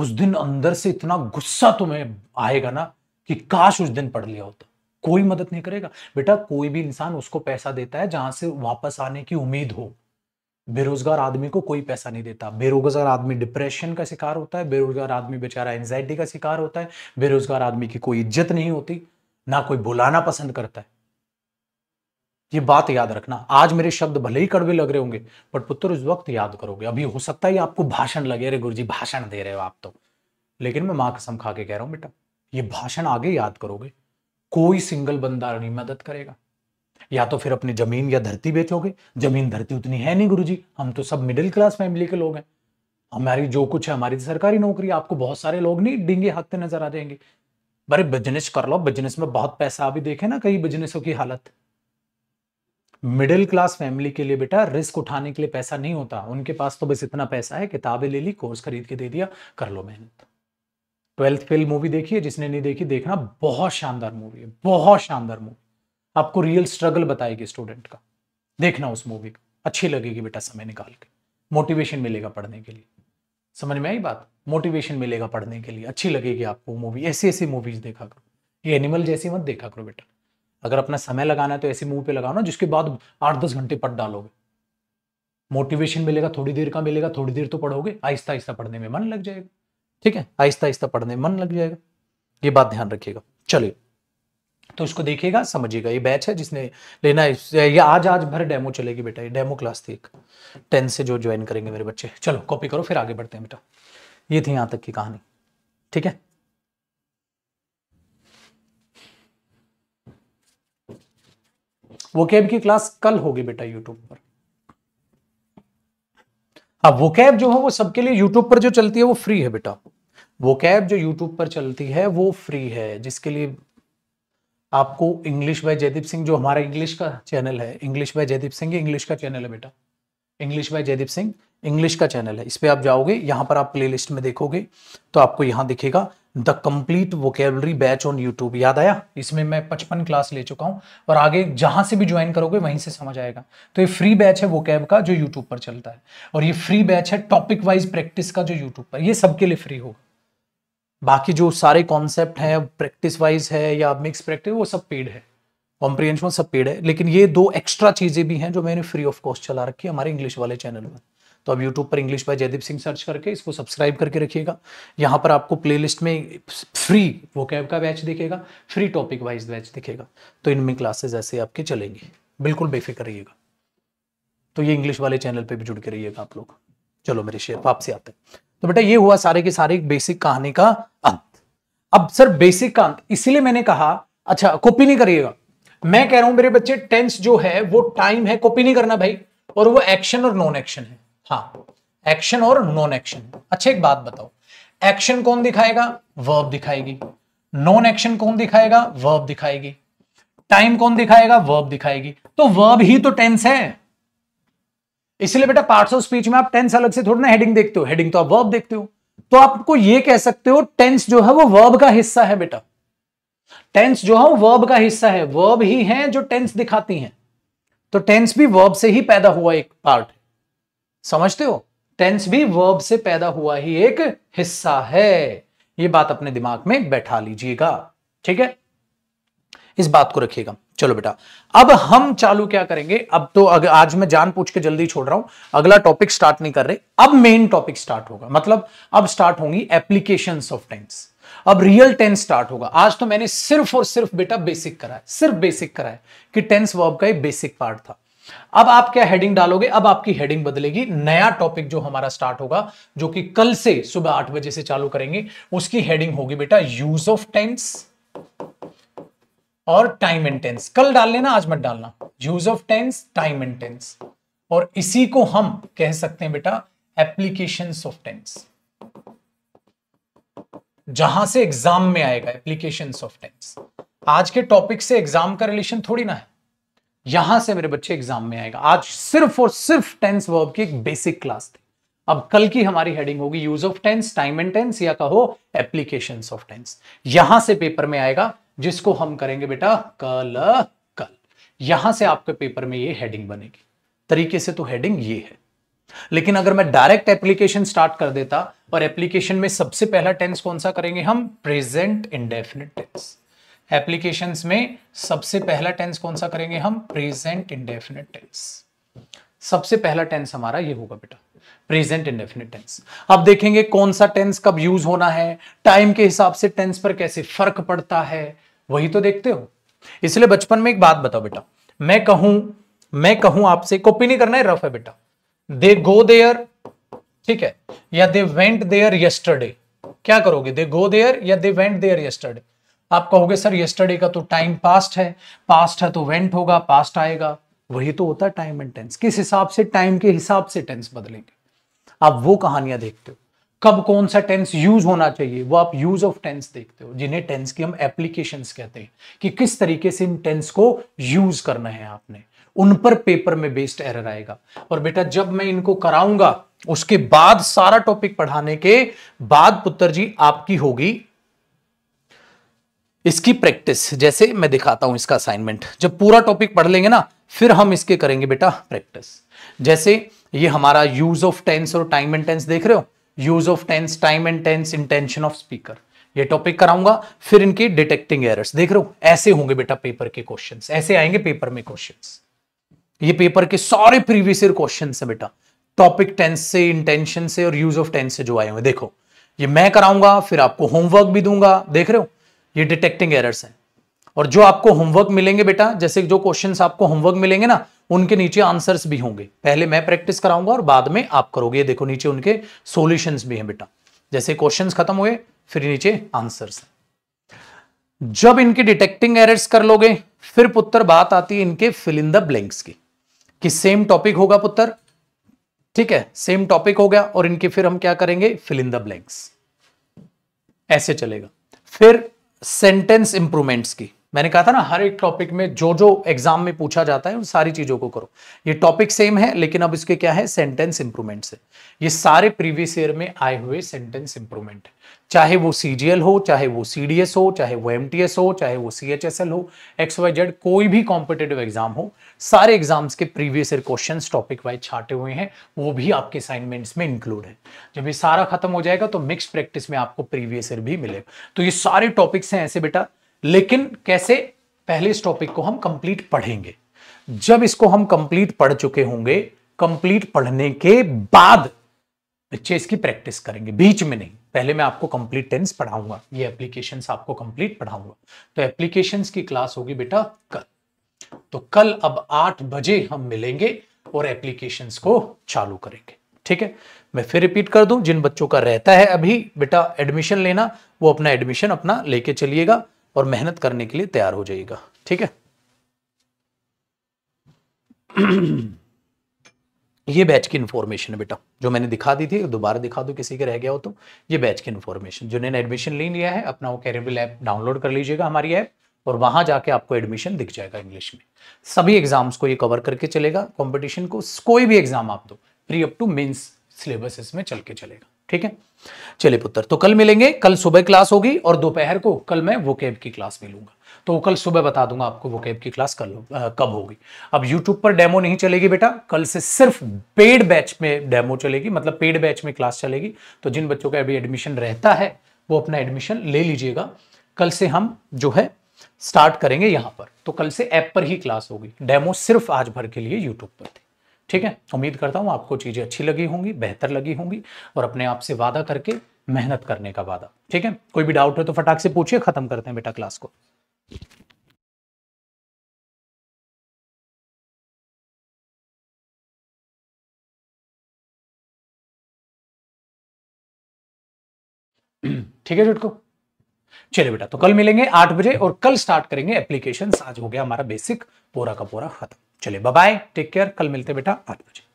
उस दिन अंदर से इतना गुस्सा तुम्हें आएगा ना कि काश उस दिन पढ़ लिया होता कोई मदद नहीं करेगा बेटा कोई भी इंसान उसको पैसा देता है जहां से वापस आने की उम्मीद हो बेरोजगार आदमी को कोई पैसा नहीं देता बेरोजगार आदमी डिप्रेशन का शिकार होता है बेरोजगार आदमी बेचारा एंजाइटी का शिकार होता है बेरोजगार आदमी की कोई इज्जत नहीं होती ना कोई बुलाना पसंद करता है ये बात याद रखना आज मेरे शब्द भले ही कड़वे लग रहे होंगे बट पुत्र उस वक्त याद करोगे अभी हो सकता है आपको भाषण लगे अरे गुरु भाषण दे रहे हो आप तो लेकिन मैं माँ कसम खा के कह रहा हूं बेटा ये भाषण आगे याद करोगे कोई सिंगल बंदा नहीं मदद करेगा या तो फिर अपनी जमीन या धरती बेचोगे जमीन धरती उतनी है नहीं गुरुजी हम तो सब मिडिल क्लास फैमिली के लोग हैं हमारी जो कुछ है हमारी तो सरकारी नौकरी आपको बहुत सारे लोग नहीं डिंगे हकते नजर आ जाएंगे अरे बिजनेस कर लो बिजनेस में बहुत पैसा अभी देखे ना कई बिजनेसों की हालत मिडिल क्लास फैमिली के लिए बेटा रिस्क उठाने के लिए पैसा नहीं होता उनके पास तो बस इतना पैसा है किताबें ले ली कोर्स खरीद के दे दिया कर लो मेहनत ट्वेल्थ फेल मूवी देखी है जिसने नहीं देखी देखना बहुत शानदार मूवी है बहुत शानदार मूवी आपको रियल स्ट्रगल बताएगी स्टूडेंट का देखना उस मूवी को अच्छी लगेगी बेटा समय निकाल के मोटिवेशन मिलेगा पढ़ने के लिए समझ में आई बात मोटिवेशन मिलेगा पढ़ने के लिए अच्छी लगेगी आपको मूवी ऐसी ऐसी मूवीज देखा करो ये एनिमल जैसी मत देखा करो बेटा अगर अपना समय लगाना है तो ऐसी मूवी पे लगाओ ना जिसके बाद आठ दस घंटे पढ़ डालोगे मोटिवेशन मिलेगा थोड़ी देर का मिलेगा थोड़ी देर तो पढ़ोगे आहिस्ता आहिस्ता पढ़ने में मन लग जाएगा ठीक है आहिस्ता आहिस्ता पढ़ने में मन लग जाएगा ये बात ध्यान रखिएगा चलिए तो उसको देखिएगा समझिएगा ये बैच है जिसने लेना है ये आज आज भर डेमो चलेगी बेटा ये डेमो क्लास थी एक टेंथ से जो ज्वाइन करेंगे मेरे बच्चे चलो कॉपी करो फिर आगे बढ़ते हैं बेटा ये थी यहां तक की कहानी ठीक है वो कैब की क्लास कल होगी बेटा यूट्यूब पर वो कैब जो है वो सबके लिए यूट्यूब पर जो चलती है वो फ्री है बेटा वो कैब जो यूट्यूब पर चलती है वो फ्री है जिसके लिए आपको इंग्लिश बाय जयदीप सिंह जो हमारा इंग्लिश का चैनल है English by Jaideep Singh English का चैनल है बेटा English by Jaideep Singh English का चैनल है इस पर आप जाओगे यहाँ पर आप प्लेलिस्ट में देखोगे तो आपको यहाँ दिखेगा the complete vocabulary batch on YouTube याद आया इसमें मैं पचपन क्लास ले चुका हूँ और आगे जहाँ से भी ज्वाइन करोगे वहीं से समझ आएगा तो ये फ्री बैच है वोकेब का जो यूट्यूब पर चलता है और ये फ्री बैच है टॉपिक वाइज प्रैक्टिस का जो यूट्यूब पर ये सबके लिए फ्री होगा बाकी जो सारे कॉन्सेप्ट हैं प्रैक्टिस वाइज है या मिक्स प्रैक्टिस वो सब पेड है कॉम्प्रीहेंशन सब पेड है लेकिन ये दो एक्स्ट्रा चीज़ें भी हैं जो मैंने फ्री ऑफ कॉस्ट चला रखी है हमारे इंग्लिश वाले चैनल में तो अब यूट्यूब पर English by Jaideep Singh search करके इसको सब्सक्राइब करके रखिएगा यहाँ पर आपको प्ले में फ्री वो कैब का बैच दिखेगा फ्री टॉपिक वाइज बैच दिखेगा तो इनमें क्लासेज ऐसे आपके चलेंगे बिल्कुल बेफिक्र रहिएगा तो ये इंग्लिश वाले चैनल पर भी जुड़ के रहिएगा आप लोग चलो मेरे शेयर वापसी आते हैं तो बेटा ये हुआ सारे के सारे बेसिक कहानी का अंत अब सर बेसिक का अंत इसीलिए मैंने कहा अच्छा कॉपी नहीं करिएगा मैं कह रहा हूं मेरे बच्चे टेंस जो है वो टाइम है कॉपी नहीं करना भाई और वो एक्शन और नॉन एक्शन है हाँ एक्शन और नॉन एक्शन अच्छा एक बात बताओ एक्शन कौन दिखाएगा वर्ब दिखाएगी नॉन एक्शन कौन दिखाएगा वर्ब दिखाएगी टाइम कौन दिखाएगा वर्ब दिखाएगी तो वर्ब ही तो टेंस है इसलिए बेटा पार्ट्स ऑफ स्पीच में आप टेंस अलग से थोड़ी ना हेडिंग देखते हो हेडिंग तो आप वर्ब देखते हो तो आपको ये कह सकते हो टेंस जो है वो वर्ब का हिस्सा है बेटा टेंस जो है वो वर्ब का हिस्सा है वर्ब ही है जो टेंस दिखाती हैं तो टेंस भी वर्ब से ही पैदा हुआ एक पार्ट है समझते हो टेंस भी वर्ब से पैदा हुआ ही एक हिस्सा है ये बात अपने दिमाग में बैठा लीजिएगा ठीक है इस बात को रखिएगा चलो बेटा अब हम चालू क्या करेंगे अब तो अगर आज मैं जान पूछ के जल्दी छोड़ रहा हूं अगला टॉपिक स्टार्ट नहीं कर रहे अब मेन टॉपिक स्टार्ट होगा मतलब अब स्टार्ट होंगी एप्लीकेशन ऑफ टेंस अब रियल टेंस स्टार्ट होगा आज तो मैंने सिर्फ और सिर्फ बेटा बेसिक करा है सिर्फ बेसिक करा है कि टेंस वर्ब का एक बेसिक पार्ट था अब आप क्या हेडिंग डालोगे अब आपकी हेडिंग बदलेगी नया टॉपिक जो हमारा स्टार्ट होगा जो कि कल से सुबह आठ बजे से चालू करेंगे उसकी हेडिंग होगी बेटा यूज ऑफ टेंस और टाइम एंड टेंस कल डाल लेना आज मत डालना use of tense time and tense और इसी को हम कह सकते हैं बेटा एप्लीकेशन ऑफ टेंस जहां से एग्जाम में आएगा एप्लीकेशन ऑफ टेंस आज के टॉपिक से एग्जाम का रिलेशन थोड़ी ना है यहां से मेरे बच्चे एग्जाम में आएगा आज सिर्फ और सिर्फ टेंस वर्ब की एक बेसिक क्लास थी अब कल की हमारी हेडिंग होगी use of tense time and tense या कहो एप्लीकेशन ऑफ टेंस यहां से पेपर में आएगा जिसको हम करेंगे बेटा कल कल यहां से आपके पेपर में ये हेडिंग बनेगी तरीके से तो हेडिंग ये है लेकिन अगर मैं डायरेक्ट एप्लीकेशन स्टार्ट कर देता और एप्लीकेशन में सबसे पहला टेंस कौन सा करेंगे हम प्रेजेंट इंडेफिनिट टेंस एप्लीकेशन में सबसे पहला टेंस कौन सा करेंगे हम प्रेजेंट इंडेफिनिट टेंस सबसे पहला टेंस हमारा ये होगा बेटा प्रेजेंट इंडेफिनिट टेंस अब देखेंगे कौन सा टेंस कब यूज होना है टाइम के हिसाब से टेंस पर कैसे फर्क पड़ता है वही तो देखते हो इसलिए बचपन में एक बात बताओ बेटा मैं कहूं मैं कहूं आपसे कॉपी नहीं करना है रफ है बेटा दे गो देयर ठीक है या दे वेंट देयर यस्टरडे क्या करोगे दे गो देयर या दे वेंट देयर यस्टरडे आप कहोगे सर यस्टरडे का तो टाइम पास्ट है पास्ट है तो वेंट होगा पास्ट आएगा वही तो होता है टाइम एंड टेंस किस हिसाब से टाइम के हिसाब से टेंस बदलेंगे आप वो कहानियां देखते हो कब कौन सा टेंस यूज होना चाहिए वो आप यूज ऑफ टेंस देखते हो जिन्हें टेंस की हम एप्लीकेशन कहते हैं कि किस तरीके से इन टेंस को यूज करना है आपने उन पर पेपर में बेस्ड एरर आएगा और बेटा जब मैं इनको कराऊंगा उसके बाद सारा टॉपिक पढ़ाने के बाद पुत्र जी आपकी होगी इसकी प्रैक्टिस जैसे मैं दिखाता हूं इसका असाइनमेंट जब पूरा टॉपिक पढ़ लेंगे ना फिर हम इसके करेंगे बेटा प्रैक्टिस जैसे ये हमारा यूज ऑफ टेंस और टाइम एंड टेंस देख रहे हो use of tense time and tense intention of speaker ये टॉपिक कराऊंगा फिर इनकी डिटेक्टिंग एरर्स देख रहे हो ऐसे होंगे बेटा पेपर के क्वेश्चंस ऐसे आएंगे पेपर में क्वेश्चंस ये पेपर के सारे प्रीवियस ईयर क्वेश्चन है बेटा टॉपिक टेंस से इंटेंशन से और यूज ऑफ टेंस से जो आए हुए देखो ये मैं कराऊंगा फिर आपको होमवर्क भी दूंगा देख रहे हो ये डिटेक्टिंग एरर्स है और जो आपको होमवर्क मिलेंगे बेटा जैसे जो क्वेश्चंस आपको होमवर्क मिलेंगे ना उनके नीचे आंसर्स भी होंगे पहले मैं प्रैक्टिस कराऊंगा और बाद में आप करोगे ये देखो नीचे उनके सॉल्यूशंस भी हैं बेटा जैसे क्वेश्चंस खत्म हुए फिर नीचे आंसर्स जब इनके डिटेक्टिंग एरर्स कर लोगे फिर पुत्र बात आती है इनके फिल इन द ब्लैंक्स की कि सेम टॉपिक होगा पुत्र ठीक है सेम टॉपिक हो गया और इनके फिर हम क्या करेंगे फिल इन द ब्लैंक्स ऐसे चलेगा फिर सेंटेंस इंप्रूवमेंट्स की मैंने कहा था ना हर एक टॉपिक में जो जो एग्जाम में पूछा जाता है उन सारी चीजों को करो ये टॉपिक सेम है लेकिन अब इसके क्या है सेंटेंस इंप्रूवमेंट से ये सारे प्रीवियस ईयर में आए हुए सेंटेंस इंप्रूवमेंट चाहे वो सीजीएल हो चाहे वो सीडीएस हो चाहे वो एमटीएस हो चाहे वो सीएचएसएल हो एक्स वाई जेड कोई भी कॉम्पिटेटिव एग्जाम हो सारे एग्जाम्स के previous year question topic wise छाटे हुए हैं वो भी आपके असाइनमेंट्स में इंक्लूड है जब ये सारा खत्म हो जाएगा तो मिक्स प्रैक्टिस में आपको प्रीवियस ईयर भी मिलेगा तो ये सारे टॉपिक्स हैं ऐसे बेटा लेकिन कैसे पहले इस टॉपिक को हम कंप्लीट पढ़ेंगे जब इसको हम कंप्लीट पढ़ चुके होंगे कंप्लीट पढ़ने के बाद बच्चे इसकी प्रैक्टिस करेंगे बीच में नहीं पहले मैं आपको कंप्लीट टेंस पढ़ाऊंगा ये एप्लीकेशन आपको कंप्लीट पढ़ाऊंगा तो एप्लीकेशन की क्लास होगी बेटा कल तो कल अब आठ बजे हम मिलेंगे और एप्लीकेशन को चालू करेंगे ठीक है मैं फिर रिपीट कर दूं जिन बच्चों का रहता है अभी बेटा एडमिशन लेना वो अपना एडमिशन अपना लेके चलिएगा और मेहनत करने के लिए तैयार हो जाइएगा ठीक है [CLEARS THROAT] ये बैच की इंफॉर्मेशन है बेटा जो मैंने दिखा दी थी दोबारा दिखा दो किसी के रह गया हो तो ये बैच की इन्फॉर्मेशन जिन्होंने एडमिशन ले लिया है अपना वो कैरेबल ऐप डाउनलोड कर लीजिएगा हमारी ऐप और वहां जाके आपको एडमिशन दिख जाएगा इंग्लिश में सभी एग्जाम्स को ये कवर करके चलेगा कंपटीशन को कोई भी एग्जाम आप दो pre up to mains syllabus इसमें चल के चलेगा ठीक है चलिए पुत्र तो कल मिलेंगे कल सुबह क्लास होगी और दोपहर को कल मैं वोकेब की क्लास मिलूंगा तो कल सुबह बता दूंगा आपको वोकेब की क्लास कल कब होगी अब यूट्यूब पर डेमो नहीं चलेगी बेटा कल से सिर्फ पेड बैच में डेमो चलेगी मतलब पेड बैच में क्लास चलेगी तो जिन बच्चों का अभी एडमिशन रहता है वो अपना एडमिशन ले लीजिएगा कल से हम जो है स्टार्ट करेंगे यहां पर तो कल से ऐप पर ही क्लास होगी डेमो सिर्फ आज भर के लिए यूट्यूब पर थी ठीक है उम्मीद करता हूँ आपको चीज़ें अच्छी लगी होंगी बेहतर लगी होंगी और अपने आप से वादा करके मेहनत करने का वादा ठीक है कोई भी डाउट हो तो फटाक से पूछिए खत्म करते हैं बेटा क्लास को ठीक है जुटको चलिए बेटा तो कल मिलेंगे आठ बजे और कल स्टार्ट करेंगे एप्लीकेशन आज हो गया हमारा बेसिक पूरा का पूरा खत्म चलिए बाय टेक केयर कल मिलते बेटा आठ बजे